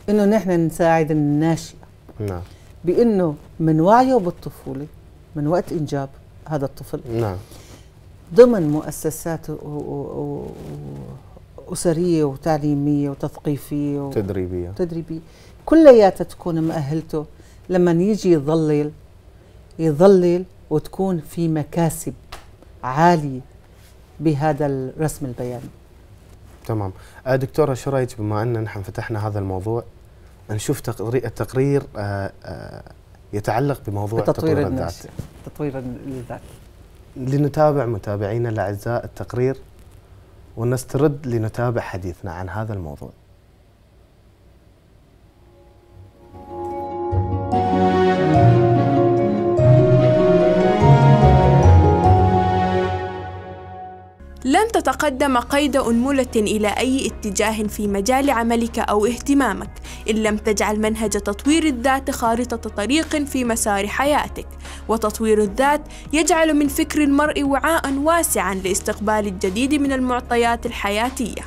انه نحن نساعد الناشئه نعم بانه من وعيه بالطفوله من وقت انجاب هذا الطفل نعم ضمن مؤسسات و... و... اسريه وتعليميه وتثقيفيه تدريبيه تدريبيه كلياتها تكون مأهلته لما يجي يضلل يظلل وتكون في مكاسب عالية بهذا الرسم البياني تمام آه، دكتورة شو رأيك بما أن نحن فتحنا هذا الموضوع نشوف تقرير, التقرير آه، آه، يتعلق بموضوع تطوير الذات تطوير الذات لنتابع متابعينا الأعزاء التقرير ونسترد لنتابع حديثنا عن هذا الموضوع تتقدم قيد أنملة إلى أي اتجاه في مجال عملك أو اهتمامك إن لم تجعل منهج تطوير الذات خارطة طريق في مسار حياتك وتطوير الذات يجعل من فكر المرء وعاء واسعا لاستقبال الجديد من المعطيات الحياتية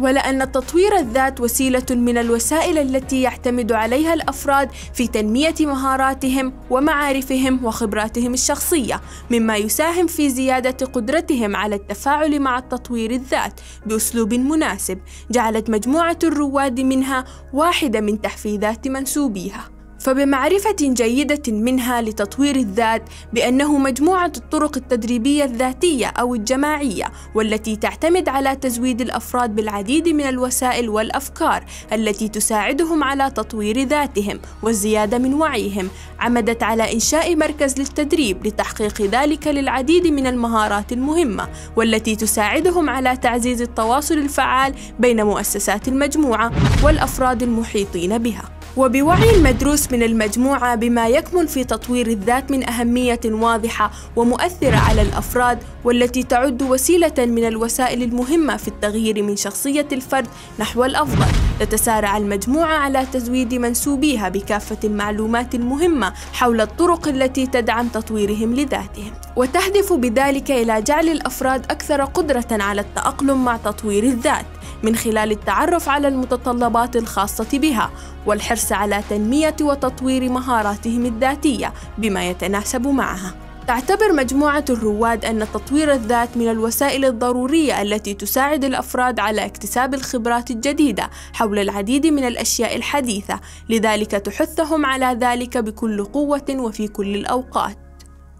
ولأن تطوير الذات وسيلة من الوسائل التي يعتمد عليها الأفراد في تنمية مهاراتهم ومعارفهم وخبراتهم الشخصية، مما يساهم في زيادة قدرتهم على التفاعل مع التطوير الذات بأسلوب مناسب، جعلت مجموعة الرواد منها واحدة من تحفيزات منسوبيها. فبمعرفة جيدة منها لتطوير الذات بأنه مجموعة الطرق التدريبية الذاتية أو الجماعية والتي تعتمد على تزويد الأفراد بالعديد من الوسائل والأفكار التي تساعدهم على تطوير ذاتهم والزيادة من وعيهم عمدت على إنشاء مركز للتدريب لتحقيق ذلك للعديد من المهارات المهمة والتي تساعدهم على تعزيز التواصل الفعال بين مؤسسات المجموعة والأفراد المحيطين بها وبوعي المدروس من المجموعة بما يكمن في تطوير الذات من أهمية واضحة ومؤثرة على الأفراد والتي تعد وسيلة من الوسائل المهمة في التغيير من شخصية الفرد نحو الأفضل تتسارع المجموعة على تزويد منسوبيها بكافة المعلومات المهمة حول الطرق التي تدعم تطويرهم لذاتهم وتهدف بذلك إلى جعل الأفراد أكثر قدرة على التأقلم مع تطوير الذات من خلال التعرف على المتطلبات الخاصة بها والحرص على تنمية وتطوير مهاراتهم الذاتية بما يتناسب معها. تعتبر مجموعة الرواد أن تطوير الذات من الوسائل الضرورية التي تساعد الأفراد على اكتساب الخبرات الجديدة حول العديد من الأشياء الحديثة، لذلك تحثهم على ذلك بكل قوة وفي كل الأوقات.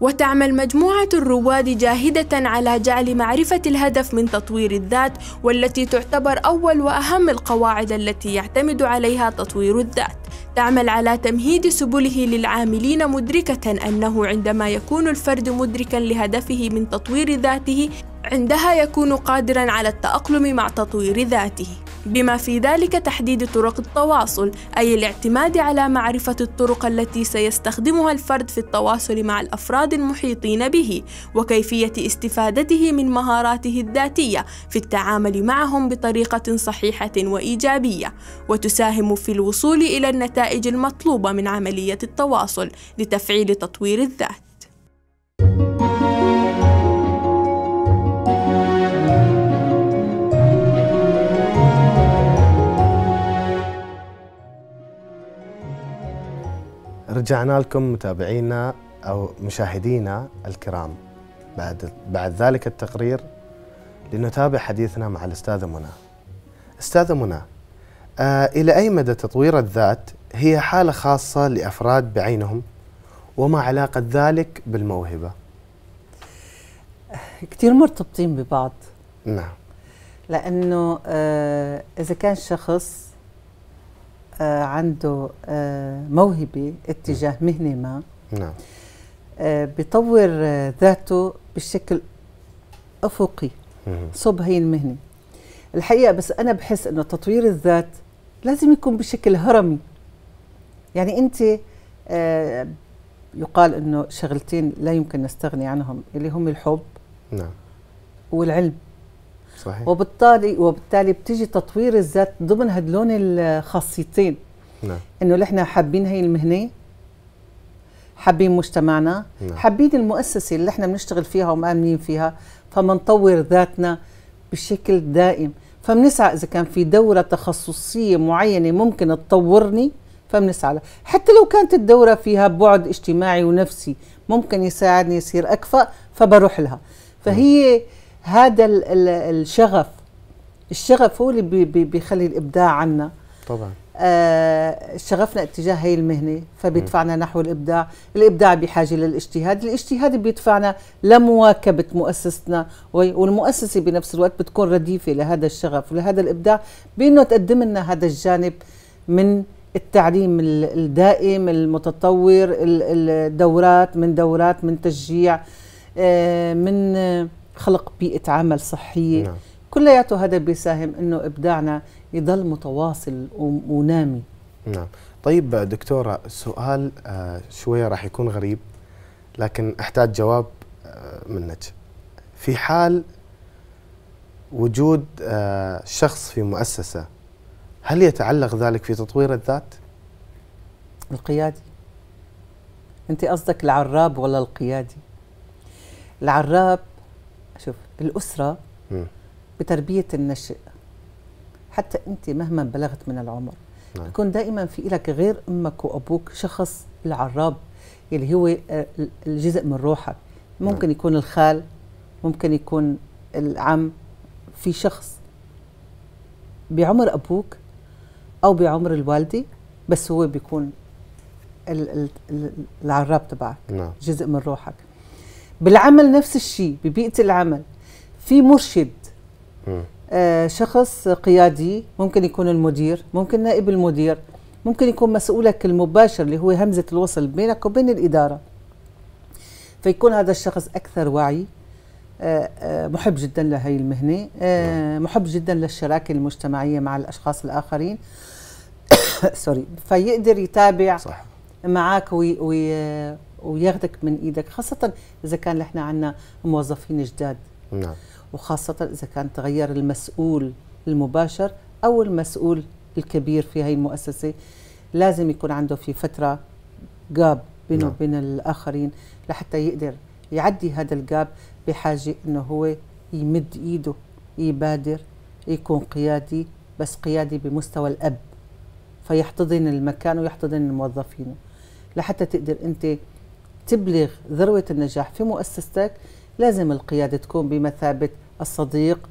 وتعمل مجموعة الرواد جاهدة على جعل معرفة الهدف من تطوير الذات والتي تعتبر أول وأهم القواعد التي يعتمد عليها تطوير الذات تعمل على تمهيد سبله للعاملين مدركة أنه عندما يكون الفرد مدركا لهدفه من تطوير ذاته عندها يكون قادرا على التأقلم مع تطوير ذاته بما في ذلك تحديد طرق التواصل أي الاعتماد على معرفة الطرق التي سيستخدمها الفرد في التواصل مع الأفراد المحيطين به وكيفية استفادته من مهاراته الذاتية في التعامل معهم بطريقة صحيحة وإيجابية وتساهم في الوصول إلى النتائج المطلوبة من عملية التواصل لتفعيل تطوير الذات رجعنا لكم متابعينا أو مشاهدينا الكرام بعد, بعد ذلك التقرير لنتابع حديثنا مع الأستاذة منى أستاذة منى آه إلى أي مدى تطوير الذات هي حالة خاصة لأفراد بعينهم وما علاقة ذلك بالموهبة كثير مرتبطين ببعض نعم لأنه آه إذا كان شخص آه، عنده آه، موهبه اتجاه نعم. مهنه ما نعم آه، بيطور ذاته بشكل افقي صوب هي المهنه الحقيقه بس انا بحس انه تطوير الذات لازم يكون بشكل هرمي يعني انت يقال انه شغلتين لا يمكن نستغني عنهم اللي هم الحب نعم والعلم صحيح. وبالتالي وبالتالي بتيجي تطوير الذات ضمن هدلون الخاصيتين نعم انه نحن حابين هي المهنه حابين مجتمعنا نعم. حابين المؤسسه اللي احنا بنشتغل فيها ومآمنين فيها فمنطور ذاتنا بشكل دائم فبنسعى اذا كان في دوره تخصصيه معينه ممكن تطورني فبنسعى لها حتى لو كانت الدوره فيها بعد اجتماعي ونفسي ممكن يساعدني يصير اكفأ فبروح لها فهي نعم. هذا الشغف الشغف هو اللي بي بي بيخلي الابداع عنا طبعا آه شغفنا اتجاه هي المهنه فبيدفعنا نحو الابداع الابداع بحاجه للاجتهاد الاجتهاد بيدفعنا لمواكبه مؤسستنا والمؤسسه بنفس الوقت بتكون رديفه لهذا الشغف ولهذا الابداع بانه تقدم لنا هذا الجانب من التعليم الدائم المتطور الدورات من دورات من تشجيع آه من خلق بيئه عمل صحيه نعم. كلياته هذا بيساهم انه ابداعنا يضل متواصل ونامي نعم طيب دكتوره سؤال آه، شويه راح يكون غريب لكن احتاج جواب آه، منك في حال وجود آه، شخص في مؤسسه هل يتعلق ذلك في تطوير الذات القيادي انت قصدك العراب ولا القيادي العراب شوف الاسره م. بتربيه النشئ حتى انت مهما بلغت من العمر نعم. يكون دائما في لك غير امك وابوك شخص العراب اللي هو آه، الجزء من روحك نعم. ممكن نعم. يكون الخال ممكن يكون العم في شخص بعمر ابوك او بعمر الوالده بس هو بيكون العراب تبعك نعم. جزء من روحك بالعمل نفس الشيء ببيئه العمل في مرشد آه شخص قيادي ممكن يكون المدير ممكن نائب المدير ممكن يكون مسؤولك المباشر اللي هو همزه الوصل بينك وبين الاداره فيكون هذا الشخص اكثر وعي آه، آه، محب جدا لهي المهنه آه، نعم. محب جدا للشراكه المجتمعيه مع الاشخاص الاخرين سوري <coughs> فيقدر يتابع صح. معك وي وياخذك من ايدك خاصه اذا كان نحن عندنا موظفين جداد نعم وخاصه اذا كان تغير المسؤول المباشر او المسؤول الكبير في هي المؤسسه لازم يكون عنده في فتره جاب بينه نعم. وبين الاخرين لحتى يقدر يعدي هذا الجاب بحاجه انه هو يمد ايده يبادر يكون قيادي بس قيادي بمستوى الاب فيحتضن المكان ويحتضن الموظفين لحتى تقدر انت تبلغ ذروة النجاح في مؤسستك لازم القيادة تكون بمثابة الصديق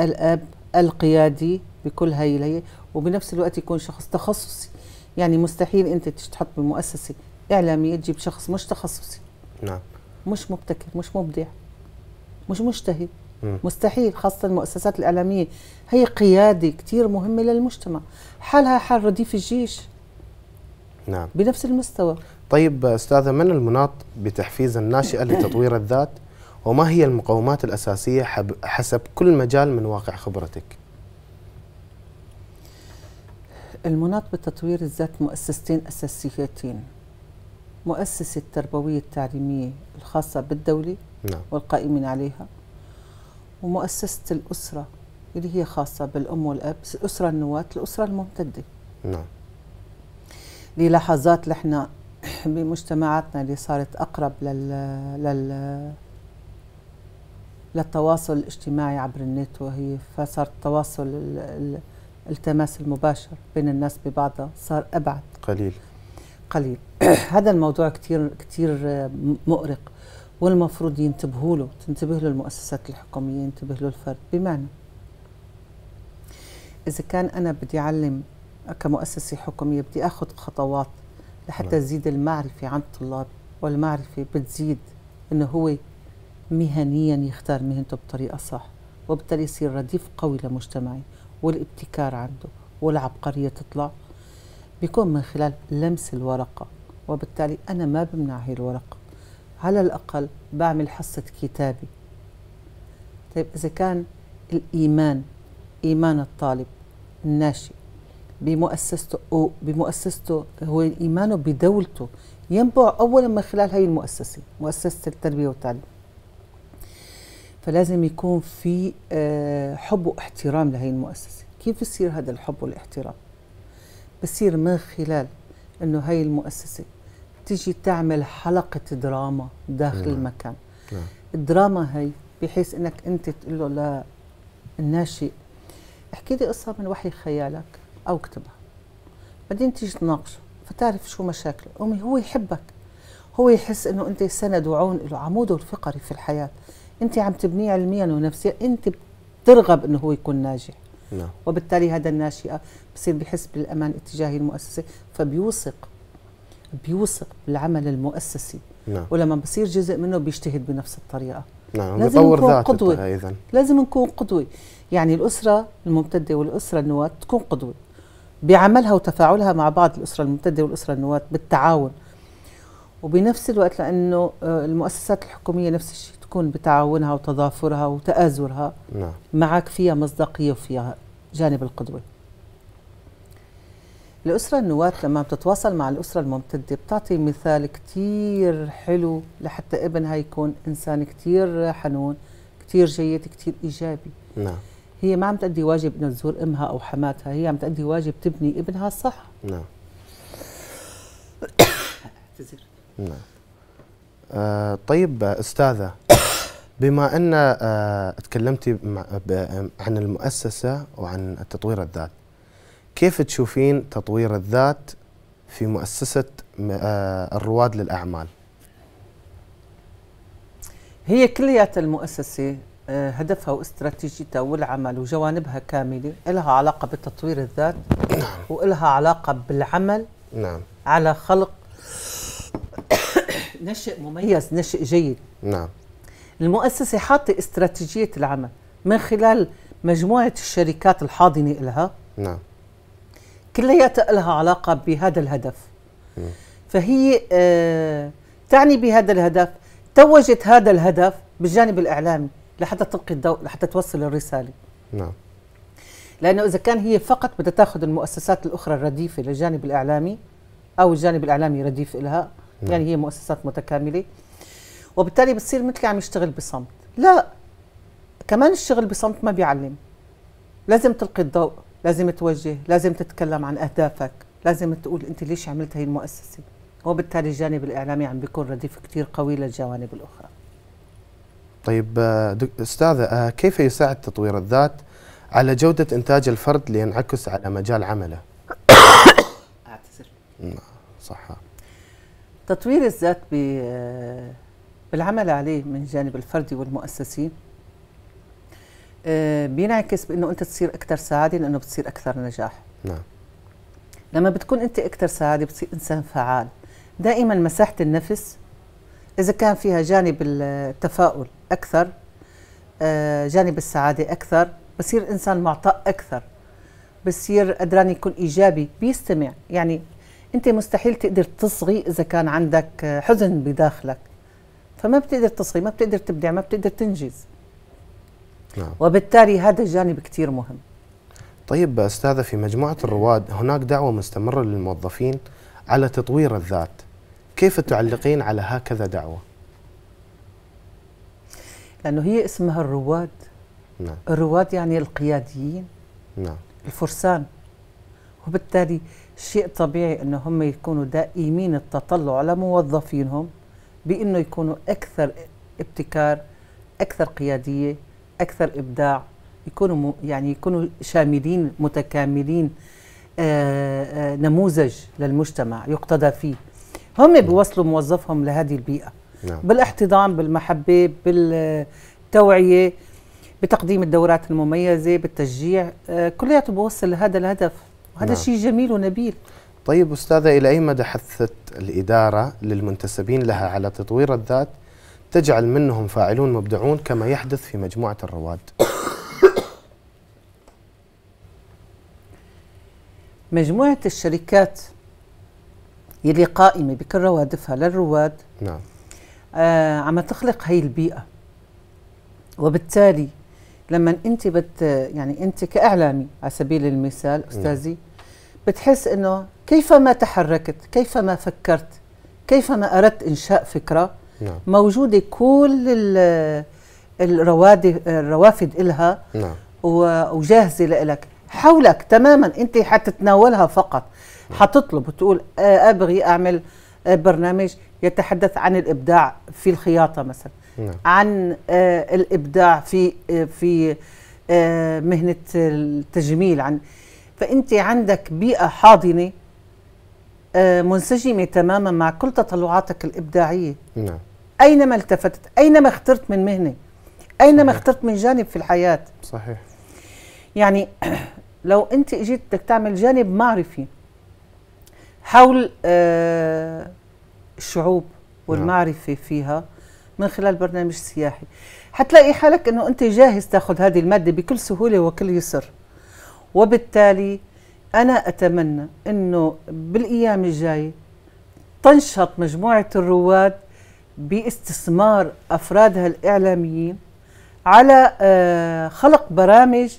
الأب القيادي بكل هاي الهي وبنفس الوقت يكون شخص تخصصي يعني مستحيل أنت تحط بمؤسسة إعلامية تجيب شخص مش تخصصي نعم مش مبتكر مش مبدع مش مجتهد مستحيل خاصة المؤسسات الإعلامية هي قيادة كتير مهمة للمجتمع حالها حال رديف الجيش نعم بنفس المستوى طيب استاذه من المناط بتحفيز الناشئه لتطوير الذات وما هي المقومات الاساسيه حسب كل مجال من واقع خبرتك؟ المناط بتطوير الذات مؤسستين اساسيتين مؤسسه التربويه التعليميه الخاصه بالدوله نعم. والقائمين عليها ومؤسسه الاسره اللي هي خاصه بالام والاب الاسره النواه الاسره الممتده نعم للحظات احنا بمجتمعاتنا اللي صارت أقرب لل... لل... للتواصل الاجتماعي عبر النت وهي فصار التواصل التماس المباشر بين الناس ببعضها صار أبعد قليل قليل <clears throat> هذا الموضوع كثير كثير مؤرق والمفروض ينتبهوا له تنتبه له المؤسسات الحكومية ينتبه له الفرد بمعنى إذا كان أنا بدي أعلم كمؤسسة حكومية بدي أخذ خطوات لحتى نعم. تزيد المعرفه عند الطلاب والمعرفه بتزيد انه هو مهنيا يختار مهنته بطريقه صح وبالتالي يصير رديف قوي لمجتمعي والابتكار عنده والعبقريه تطلع بيكون من خلال لمس الورقه وبالتالي انا ما بمنع هي الورقه على الاقل بعمل حصه كتابه طيب اذا كان الايمان ايمان الطالب الناشئ بمؤسسته بمؤسسته هو ايمانه بدولته ينبع اولا من خلال هاي المؤسسه مؤسسه التربيه والتعليم فلازم يكون في آه، حب واحترام لهي المؤسسه كيف يصير هذا الحب والاحترام بصير من خلال انه هاي المؤسسه تيجي تعمل حلقه دراما داخل نعم. المكان نعم. الدراما هي بحيث انك انت تقول له للناشئ احكي لي قصه من وحي خيالك او اكتبها بعدين تيجي تناقشه فتعرف شو مشاكله امي هو يحبك هو يحس انه انت سند وعون له عموده الفقري في الحياه انت عم تبنيه علميا ونفسيا انت بترغب انه هو يكون ناجح نعم. وبالتالي هذا الناشئه بصير بحس بالامان اتجاهي المؤسسه فبيوثق بيوثق بالعمل المؤسسي نعم. ولما بصير جزء منه بيجتهد بنفس الطريقه نعم لازم نكون قدوه ايضا لازم نكون قدوه يعني الاسره الممتده والاسره النواه تكون قدوه بعملها وتفاعلها مع بعض الاسره الممتده والاسره النواه بالتعاون وبنفس الوقت لانه آه، المؤسسات الحكوميه نفس الشيء تكون بتعاونها وتضافرها وتآزرها نعم. معك فيها مصداقيه وفيها جانب القدوه الأسرة النواة لما بتتواصل مع الأسرة الممتدة بتعطي مثال كتير حلو لحتى ابنها يكون إنسان كتير حنون كتير جيد كتير إيجابي نعم هي ما عم تأدي واجب انها تزور امها او حماتها هي عم تأدي واجب تبني ابنها صح نعم اعتذر نعم آه طيب استاذه بما ان آه تكلمتي عن المؤسسه وعن تطوير الذات كيف تشوفين تطوير الذات في مؤسسه آه الرواد للاعمال هي كليات المؤسسه آه، هدفها واستراتيجيتها والعمل وجوانبها كاملة إلها علاقة بتطوير الذات نعم وإلها علاقة بالعمل نعم على خلق نشئ مميز نشئ جيد نعم المؤسسة حاطة استراتيجية العمل من خلال مجموعة الشركات الحاضنة إلها نعم كلياتها لها علاقة بهذا الهدف فهي آه، تعني بهذا الهدف توجت هذا الهدف بالجانب الإعلامي لحتى تلقي الضوء لحتى توصل الرساله نعم لانه اذا كان هي فقط بدها تاخذ المؤسسات الاخرى الرديفه للجانب الاعلامي او الجانب الاعلامي رديف لها نعم. يعني هي مؤسسات متكامله وبالتالي بتصير مثل عم يشتغل بصمت لا كمان الشغل بصمت ما بيعلم لازم تلقي الضوء لازم توجه لازم تتكلم عن اهدافك لازم تقول انت ليش عملت هي المؤسسه وبالتالي الجانب الاعلامي عم بيكون رديف كثير قوي للجوانب الاخرى طيب آه، استاذه آه، كيف يساعد تطوير الذات على جوده انتاج الفرد لينعكس على مجال عمله؟ <coughs> اعتذر نعم، صح تطوير الذات آه، بالعمل عليه من الجانب الفردي والمؤسسي بينعكس بانه انت تصير اكثر سعاده لانه بتصير اكثر نجاح نعم لما بتكون انت اكثر سعاده بتصير انسان فعال دائما مساحه النفس إذا كان فيها جانب التفاؤل أكثر آه، جانب السعادة أكثر بصير إنسان معطاء أكثر بصير قدران يكون إيجابي بيستمع يعني أنت مستحيل تقدر تصغي إذا كان عندك حزن بداخلك فما بتقدر تصغي ما بتقدر تبدع ما بتقدر تنجز نعم. وبالتالي هذا الجانب كثير مهم طيب أستاذة في مجموعة الرواد هناك دعوة مستمرة للموظفين على تطوير الذات كيف تعلقين على هكذا دعوة؟ لأنه هي اسمها الرواد نعم. الرواد يعني القياديين نعم. الفرسان وبالتالي شيء طبيعي أنه هم يكونوا دائمين التطلع على موظفينهم بأنه يكونوا أكثر ابتكار أكثر قيادية أكثر إبداع يكونوا يعني يكونوا شاملين متكاملين آآ آه، آآ آه، نموذج للمجتمع يقتدى فيه هم بيوصلوا موظفهم لهذه البيئه نعم. بالاحتضان بالمحبه بالتوعيه بتقديم الدورات المميزه بالتشجيع آه، كلياته بوصل لهذا الهدف وهذا نعم. شيء جميل ونبيل طيب استاذه الى اي مدى حثت الاداره للمنتسبين لها على تطوير الذات تجعل منهم فاعلون مبدعون كما يحدث في مجموعه الرواد <coughs> مجموعه الشركات يلي قائمه بكل روادفها للرواد نعم آه عم تخلق هي البيئه وبالتالي لما انت بت يعني انت كاعلامي على سبيل المثال نعم. استاذي نعم. بتحس انه كيفما تحركت كيفما فكرت كيفما اردت انشاء فكره نعم. موجوده كل الروادف الروافد إلها نعم. وجاهزه لك حولك تماما انت حتتناولها فقط هتطلب وتقول آه، ابغي اعمل آه، برنامج يتحدث عن الابداع في الخياطه مثلا نعم. عن آه، الابداع في في مهنه التجميل عن فانت عندك بيئه حاضنه منسجمه تماما مع كل تطلعاتك الابداعيه نعم اينما التفتت اينما اخترت من مهنه اينما صحيح. اخترت من جانب في الحياه صحيح يعني <clears throat> لو انت اجيت بدك تعمل جانب معرفي حول آه، الشعوب نعم. والمعرفه فيها من خلال برنامج سياحي حتلاقي حالك انه انت جاهز تاخذ هذه الماده بكل سهوله وكل يسر وبالتالي انا اتمنى انه بالايام الجايه تنشط مجموعه الرواد باستثمار افرادها الاعلاميين على آه، خلق برامج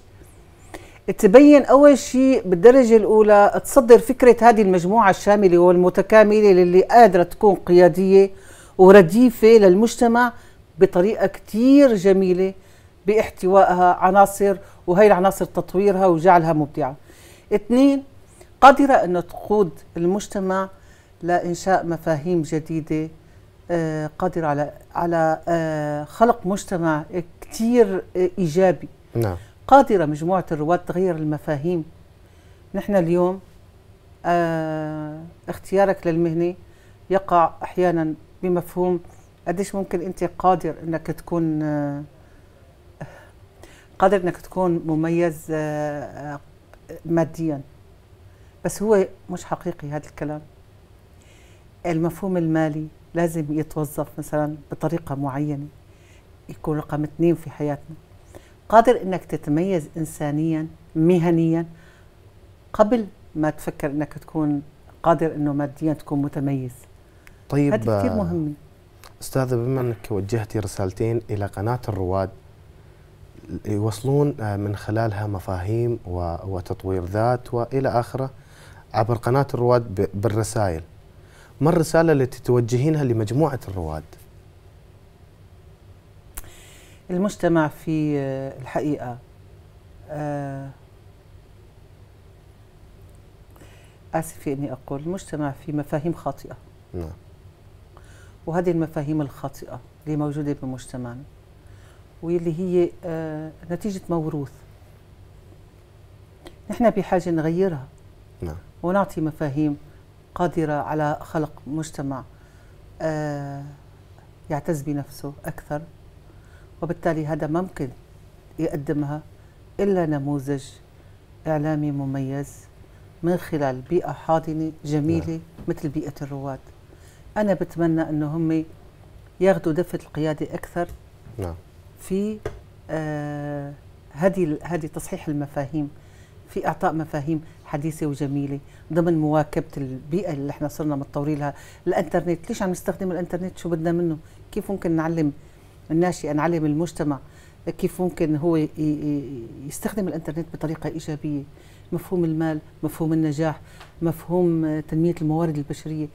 تبين أول شيء بالدرجة الأولى تصدر فكرة هذه المجموعة الشاملة والمتكاملة اللي قادرة تكون قيادية ورديفة للمجتمع بطريقة كثير جميلة باحتوائها عناصر وهي العناصر تطويرها وجعلها مبدعة اثنين قادرة انه تقود المجتمع لإنشاء مفاهيم جديدة آه، قادرة على على آه، خلق مجتمع كثير آه، إيجابي نعم قادرة مجموعة الرواد تغير المفاهيم نحن اليوم آه اختيارك للمهنة يقع أحيانا بمفهوم قديش ممكن أنت قادر أنك تكون آه قادر أنك تكون مميز آه, آه، ماديا بس هو مش حقيقي هذا الكلام المفهوم المالي لازم يتوظف مثلا بطريقة معينة يكون رقم اثنين في حياتنا قادر انك تتميز انسانيا مهنيا قبل ما تفكر انك تكون قادر انه ماديا تكون متميز طيب هذه كثير مهمه استاذه بما انك وجهتي رسالتين الى قناه الرواد يوصلون آه، من خلالها مفاهيم وتطوير ذات والى اخره عبر قناه الرواد بالرسائل ما الرساله التي توجهينها لمجموعه الرواد المجتمع في آه، الحقيقة آه، آسفة إني أقول المجتمع في مفاهيم خاطئة نعم وهذه المفاهيم الخاطئة اللي موجودة بمجتمعنا واللي هي آه، نتيجة موروث نحن بحاجة نغيرها نعم ونعطي مفاهيم قادرة على خلق مجتمع يعتز بنفسه أكثر وبالتالي هذا ما ممكن يقدمها إلا نموذج إعلامي مميز من خلال بيئة حاضنة جميلة نعم. مثل بيئة الرواد أنا بتمنى أنه هم ياخذوا دفة القيادة أكثر نعم. في آه هذه هذه تصحيح المفاهيم في اعطاء مفاهيم حديثه وجميله ضمن مواكبه البيئه اللي احنا صرنا متطورين لها الانترنت ليش عم نستخدم الانترنت شو بدنا منه كيف ممكن نعلم الناشئ ناشئ أن علم المجتمع كيف ممكن هو يستخدم الانترنت بطريقه ايجابيه مفهوم المال مفهوم النجاح مفهوم تنميه الموارد البشريه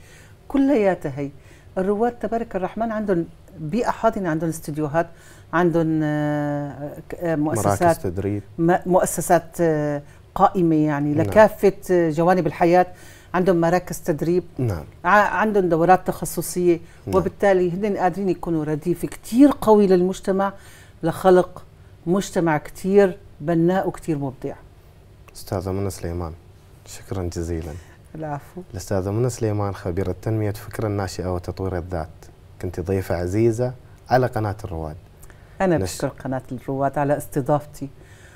كلياتها هي الرواد تبارك الرحمن عندهم بيئه حاضنه عندهم استديوهات عندهم آه، آه، مؤسسات مراكز تدريب مؤسسات آه، قائمه يعني نعم. لكافه جوانب الحياه عندهم مراكز تدريب نعم. عندهم دورات تخصصية نعم. وبالتالي هن قادرين يكونوا رديف كتير قوي للمجتمع لخلق مجتمع كتير بناء وكتير مبدع أستاذة منى سليمان شكرا جزيلا العفو الأستاذة منى سليمان خبيرة تنمية فكر الناشئة وتطوير الذات كنت ضيفة عزيزة على قناة الرواد أنا نش... بشكر قناة الرواد على استضافتي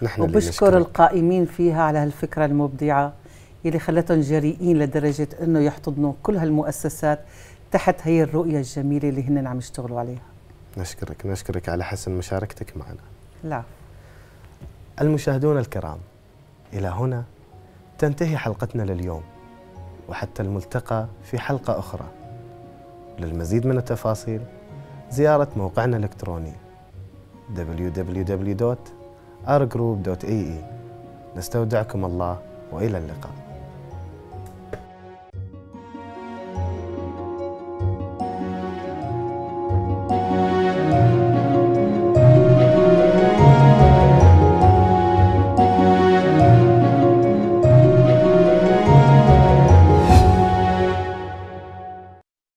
نحن وبشكر القائمين فيها على هالفكرة المبدعة يلي خلتهم جريئين لدرجه انه يحتضنوا كل هالمؤسسات تحت هي الرؤيه الجميله اللي هن عم يشتغلوا عليها نشكرك نشكرك على حسن مشاركتك معنا لا المشاهدون الكرام الى هنا تنتهي حلقتنا لليوم وحتى الملتقى في حلقه اخرى للمزيد من التفاصيل زياره موقعنا الالكتروني www.rgroup.ee نستودعكم الله والى اللقاء